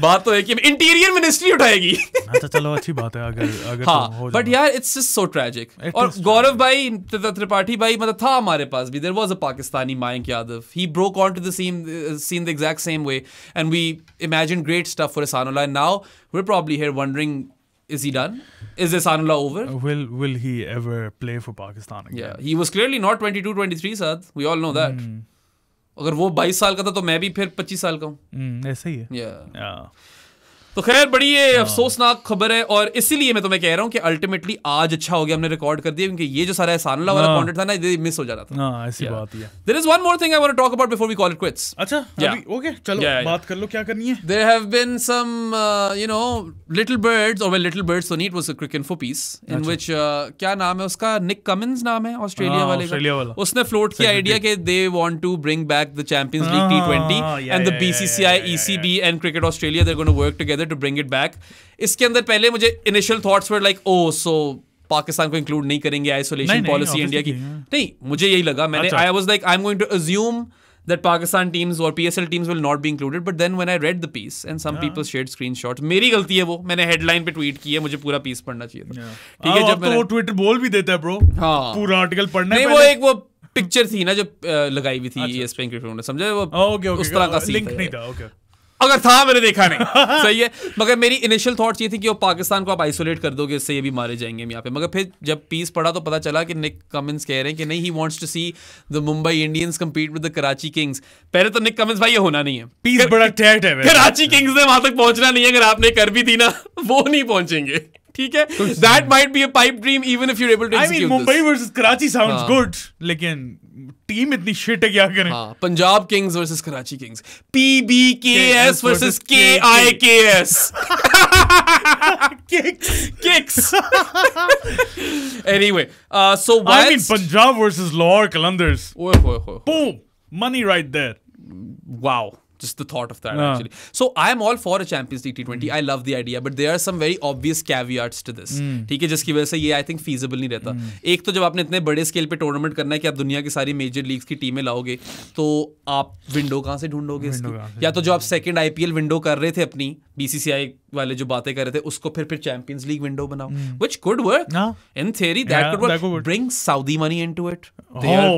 बात तो है कि इंटीरियर मिनिस्ट्री उठाएगी अच्छा चलो अच्छी बात है अगर अगर तो हाँ तो बट यार इट्स जस्ट सो ट्रेजिक और गौरव भाई त्रिपाठी भाई मतलब था हमारे पास भी there was a Pakistani Mayank Yadav he broke on to the scene the exact same way and we imagine great stuff for Ihsanullah now we probably here wondering is he done? Is this Anula over? Uh, will Will he ever play for Pakistan again? Yeah, he was clearly not 22, 23, Saad. We all know that. Mm. अगर वो 22 साल का था तो मैं भी फिर 25 साल का हूँ ऐसा ही है yeah. yeah. तो खैर बड़ी ये हाँ। अफसोसनाक खबर है और इसीलिए मैं तुम्हें कह रहा हूँ कि अल्टीमेटली आज अच्छा हो गया हमने रिकॉर्ड कर दिया क्योंकि ये जो सारा एहसानुल्ला वाला कंटेंट हाँ। था ना ये मिस हो जाता था हां ऐसी बात है there is one more thing I want to talk about before we call it quits अच्छा अभी ओके चलो बात कर लो क्या करनी है there have been some you know little birds और लिटिल बर्ड्स तो नहीं it was a cricket for peace in which क्या नाम है उसका निक कमिंस नाम है ऑस्ट्रेलिया हाँ, वाले का उसने फ्लोट किया आइडिया के they want to bring back the champions league टी20 and the BCCI ECB and cricket Australia they are gonna work together to bring it back इसके अंदर पहले मुझे initial thoughts were like oh so Pakistan को include नहीं करेंगे isolation policy India की हाँ। नहीं, मुझे यही लगा मैंने I was like I am going to assume that Pakistan teams or PSL teams will not be included. But then when I read the piece and some yeah. people shared screenshots, मेरी गलती है वो मैंने headline पे tweet की है मुझे पूरा पीस पढ़ना चाहिए था ठीक है हाँ, जब तो वो ट्विटर बोल भी देता है ब्रो हाँ पूरा आर्टिकल पढ़ना नहीं वो एक वो पिक्चर थी ना जो लगाई हुई थी अच्छा, ESPN क्रिकेट ने समझे वो उस तरह का सीन लिंक नहीं था ओके अगर था मैंने देखा नहीं *laughs* सही है मगर मेरी इनिशियल थॉट ये थी कि वो पाकिस्तान को आप आइसोलेट कर दोगे इससे ये भी मारे जाएंगे हम यहाँ पे मगर फिर जब पीस पड़ा तो पता चला कि निक कमिंस कह रहे हैं कि नहीं he wants to see the Mumbai Indians compete with the Karachi Kings पहले तो निक कमिंस भाई ये होना नहीं है पीस बड़ा टैट है कराची किंग्स ने वहां तक पहुंचना नहीं है अगर आपने कर भी दी ना वो नहीं पहुंचेंगे ठीक है that might be a pipe dream even if you able to I mean Mumbai versus Karachi sounds good लेकिन टीम इतनी शिट है क्या करें हाँ, Punjab Kings versus Karachi Kings P B K S versus K I K S kicks kicks anyway uh so why i mean punjab versus lahore calendars oh, oh, oh, boom money right there wow just the thought of that yeah. actually. So I am all for a Champions League T20. Mm. I love the idea, but there are some very obvious caveats to this. ठीक है जिसकी वजह से ये i think feasible नहीं रहता एक तो जब आपने इतने बड़े scale पे tournament करना है कि आप दुनिया की सारी major leagues की टीमें लाओगे तो आप window कहाँ से ढूंढोगे इसकी या तो जो आप second ipl window कर रहे थे अपनी bcci वाले जो बातें कर रहे थे उसको फिर फिर चैंपियंस लीग विंडो बनाओ which could work in theory that could work bring Saudi money into it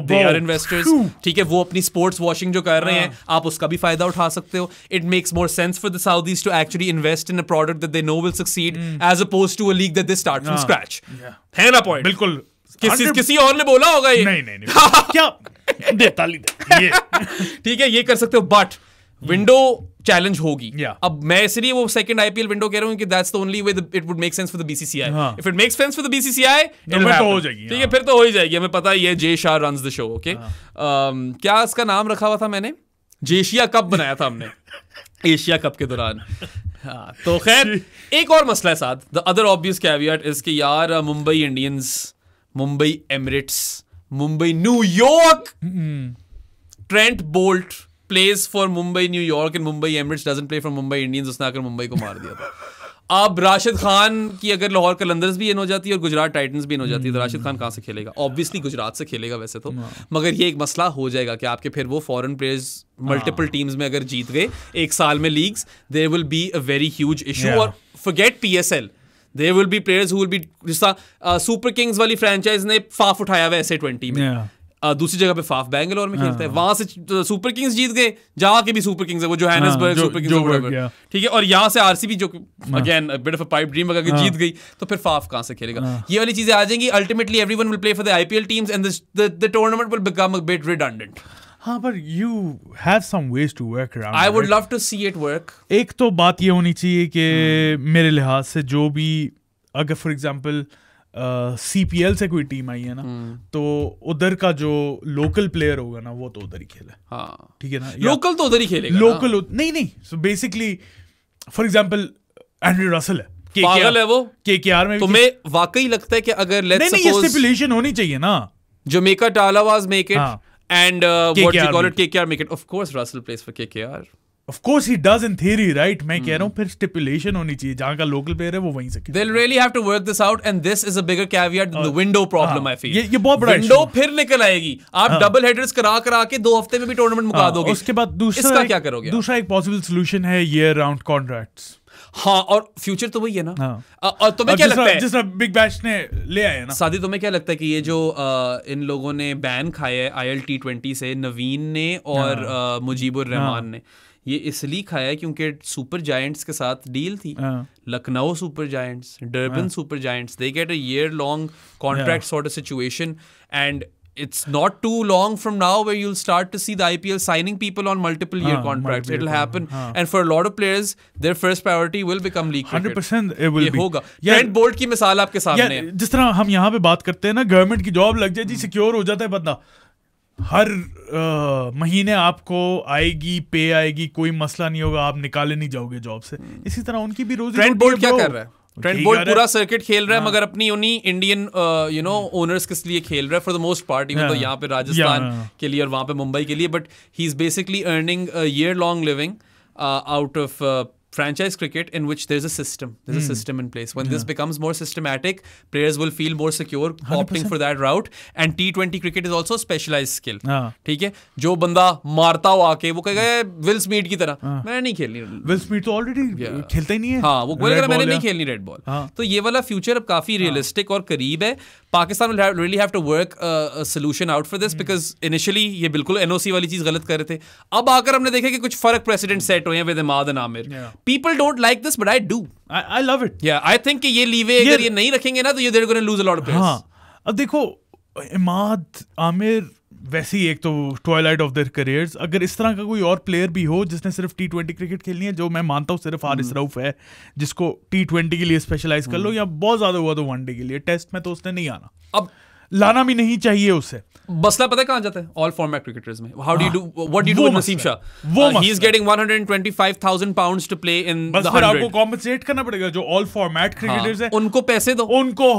they are investors ठीक है वो अपनी स्पोर्ट्स वॉशिंग जो कर रहे हैं आप उसका भी फायदा उठा सकते हो it makes more sense for the Saudis to actually invest in a product that they know will succeed as opposed to a league that they start from scratch है ना पॉइंट बिल्कुल किसी किसी और ने बोला होगा ये नहीं नहीं, नहीं *laughs* क्या दे ताली ये *laughs* ठीक है ये कर सकते हो बट विंडो चैलेंज होगी yeah. अब मैं इसलिए वो सेकंड आईपीएल विंडो कह रहा हूँ कि that's the only way it would make sense for the BCCI if it makes sense for the BCCI तो हो जाएगी ठीक है हाँ। फिर तो हो ही जाएगी हमें पता ही है Jay Shah runs the show okay क्या इसका नाम रखा हुआ था मैंने जेशिया एशिया कप बनाया था हमने एशिया कप के दौरान हाँ तो खैर एक और मसला है साथ the other obvious caveat is कि यार Mumbai Indians Mumbai Emirates Mumbai New York Trent Boult plays for Mumbai New York and Mumbai Emirates doesn't play for Mumbai Indians उसने आकर मुंबई को मार दिया था अब राशिद खान की अगर लाहौर कलंदर्स भी इन हो जाती है और गुजरात टाइटन्स भी इन हो जाती है तो राशिद खान कहाँ से खेलेगा ऑब्वियसली गुजरात से खेलेगा वैसे तो हाँ। मगर ये एक मसला हो जाएगा कि आपके फिर वो फॉरेन प्लेयर्स मल्टीपल टीम्स में अगर जीत गए एक साल में leagues there will be a very huge issue और forget all there will be players who will be जिस सुपर किंग्स uh, वाली फ्रेंचाइज ने फाफ उठाया हुआ ऐसे ट्वेंटी में yeah. दूसरी जगह पे फाफ बैंगलोर में खेलता है हाँ। वहां से सुपर किंग्स तो जीत गए जहां के भी सुपर किंग्स है वो जोहानसबर्ग जो, सुपर हाँ, किंग्स ठीक है और यहाँ से आरसीबी जो again bit of pipe dream अगर हाँ। जीत गई तो फिर फाफ कहां से खेलेगा ये वाली चीजें आ जाएंगी ultimately everyone will play for the IPL teams and the tournament will become a bit redundant हाँ पर you have some ways to work around I would love to see it work एक तो बात ये होनी चाहिए कि हम्म। मेरे लिहाज से जो भी अगर for example example C P L से कोई टीम आई है ना हम्म। तो उधर का जो लोकल प्लेयर होगा ना वो तो उधर ही खेला हाँ। ठीक है ना लोकल तो उधर ही खेलेगा लोकल नहीं नहीं so basically for example Andre Russell है पागल है वो केकेआर में तुम्हें तो वाकई लगता है कि अगर लेट्स नहीं, स्टिपुलेशन होनी चाहिए ना जो Tallawahs make it and what you call it KKR make it of course Russell plays for KKR of course he does in theory right मैं कह रहा हूँ hmm. फिर स्टिपुलेशन होनी चाहिए जहां का लोकल प्लेयर है वो वहीं से they'll really have to work this out and this is a bigger caveat the window problem I feel ये ये बहुत बड़ा विंडो फिर निकल आएगी आप डबल हाँ। हेडर्स करा करा के दो हफ्ते में भी टूर्नामेंट मुका हाँ, दोगे उसके बाद दूसरा इसका क्या करोगे दूसरा एक पॉसिबल सोल्यूशन है ये राउंड कॉन्ट्रैक्ट्स हाँ और फ्यूचर तो वही है ना हाँ। और तुम्हें क्या लगता है जिस बिग बैश ने ले आया ना शादी तुम्हें क्या लगता है कि ये जो आ, इन लोगों ने बैन खाया है आई एल टी ट्वेंटी से नवीन ने और हाँ। मुजीबुर रहमान हाँ। ने ये इसलिए खाया क्योंकि सुपर जाइंट्स के साथ डील थी Lucknow Super Giants Durban Super Giants they get a year long contract sort of situation and it's not too long from now where you'll start to see the IPL signing people on multiple year uh, contracts. Multiple It'll happen, uh, and for a lot of players, their first priority will become league. Hundred percent, it will. ये होगा. Trent Bolt की मिसाल आपके सामने है. जिस तरह हम यहाँ पे बात करते हैं ना, गवर्नमेंट की जॉब लग जाए जी सिक्योर हो जाता है बंदा. हर आ, महीने आपको आएगी पे आएगी कोई मसला नहीं होगा आप निकाले नहीं जाओगे जॉब से हम्म। इसी तरह उनकी भी रोजी ट्रेंड बोर्ड क्या कर रहा है ट्रेंड बोर्ड पूरा सर्किट खेल रहा है हाँ। मगर अपनी उन्हीं इंडियन यू नो ओनर्स के लिए खेल रहा है for the most part even though यहाँ पे राजस्थान के लिए और वहाँ पे मुंबई के लिए but he is basically earning year long living out of franchise cricket in which there's a system there's mm. a hmm. system in place when yeah. this becomes more systematic players will feel more secure 100%. opting for that route and T20 cricket is also specialized skill ah. ठीक है जो बंदा मारता हो आके वो कहेगा will स्मीट की तरह हाँ. मैंने नहीं खेलनी विल स्मीट तो ऑलरेडी yeah. खेलता ही नहीं है हाँ वो बोलेगा मैंने नहीं खेलनी रेड बॉल हाँ. तो ये वाला फ्यूचर अब काफी रियलिस्टिक हाँ। और करीब है Pakistan will really have to work solution out for this because initially ये बिल्कुल एनओसी वाली चीज गलत कर रहे थे अब आकर हमने देखा कि कुछ फर्क प्रेसिडेंट सेट हुए हैं with Imad Amir people don't like this but I do I love it या आई थिंक ये लीवे ये, अगर ये नहीं रखेंगे ना तो ये they're gonna lose a lot of हां अब देखो इमाद आमिर वैसे ही एक तो ट्वाइलाइट ऑफ देयर करियर्स अगर इस तरह का कोई और प्लेयर भी हो जिसने सिर्फ टी ट्वेंटी क्रिकेट खेलनी है जो मैं मानता हूँ सिर्फ आरिस रऊफ hmm. है जिसको टी ट्वेंटी के लिए स्पेशलाइज कर लो hmm. या बहुत ज़्यादा हुआ तो वनडे के लिए टेस्ट में तो उसने नहीं आना अब लाना भी नहीं चाहिए उसे बसला पता कहां जाता है ऑल फॉर्मेट क्रिकेटर्स में how do you do what do you do Naseem Shah वो he is getting 125000 pounds to play in the 100 बस फिर आपको कॉम्पेंसेट करना पड़ेगा जो ऑल फॉर्मेट क्रिकेटर्स हैं उनको पैसे दो उनको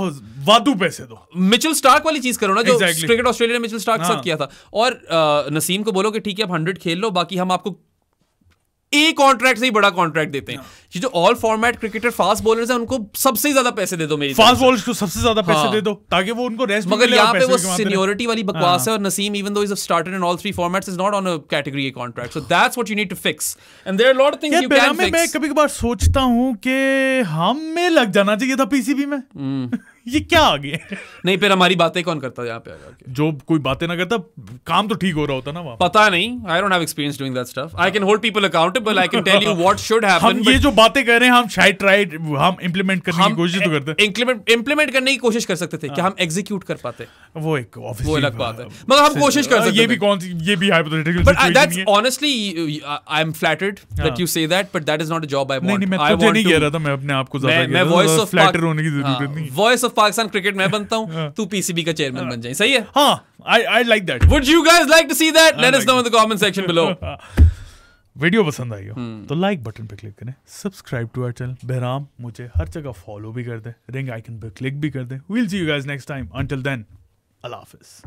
वादू पैसे दो मिचेल स्टार्क वाली चीज करो ना जो क्रिकेट ऑस्ट्रेलिया ने मिचेल स्टार्क के साथ किया था और नसीम uh, को बोलो कि ठीक है आप 100 खेल लो बाकी हम आपको ए कॉन्ट्रैक्ट से ही बड़ा कॉन्ट्रैक्ट देते हैं हाँ। कि जो all format cricketer fast bowler है उनको सबसे ज्यादा पैसे दे दो मेरी फास्ट बॉलर को सबसे ज्यादा पैसे हाँ। दे दो ताकि वो उनको रेस्ट मगर यहाँ पे वो सीनियोरिटी वाली हाँ। बकवास है और Naseem even though is started in all three formats is not on a category A contract so that's what you need to fix and there are lot of things you can fix मैं कभी-कभार सोचता हूं कि हम में लग जाना चाहिए था पीसीबी में hmm. *laughs* ये क्या आ गया नहीं फिर हमारी बातें कौन करता यहाँ पे आ जाके जो कोई बातें ना करता काम तो ठीक हो रहा होता ना वहाँ पता नहीं I don't have experience doing that stuff I can hold people accountable I can tell you what should happen ये जो बातें कर रहे हैं हम शायद ट्राई हम इम्प्लीमेंट करने की कोशिश तो करते इम्प्लीमेंट करने की कोशिश कर सकते थे हाँ। हम एग्जीक्यूट कर पाते वो एक वो अलग बात है हाँ। मगर हम कोशिश कर सकते ये भी कौन सी ये भी hypothetical but that's honestly I am flattered that you say that but that is not a job I want नहीं मैं नहीं कह रहा था मैं अपने आप को ज्यादा मैं वॉइस ऑफ फ्लैटर होने की जरूरत हाँ, नहीं वॉइस ऑफ पाकिस्तान क्रिकेट मैं बनता हूं तू पीसीबी का चेयरमैन बन जाए सही है हां I I like that would you guys like to see that let us know in the comment section below video पसंद आई हो हम्म। तो लाइक बटन पे क्लिक करें subscribe to our channel Bahram मुझे हर जगह फॉलो भी कर दें रिंग आइकन पे क्लिक भी कर दें will see you guys next time until then अल्लाह हाफिज़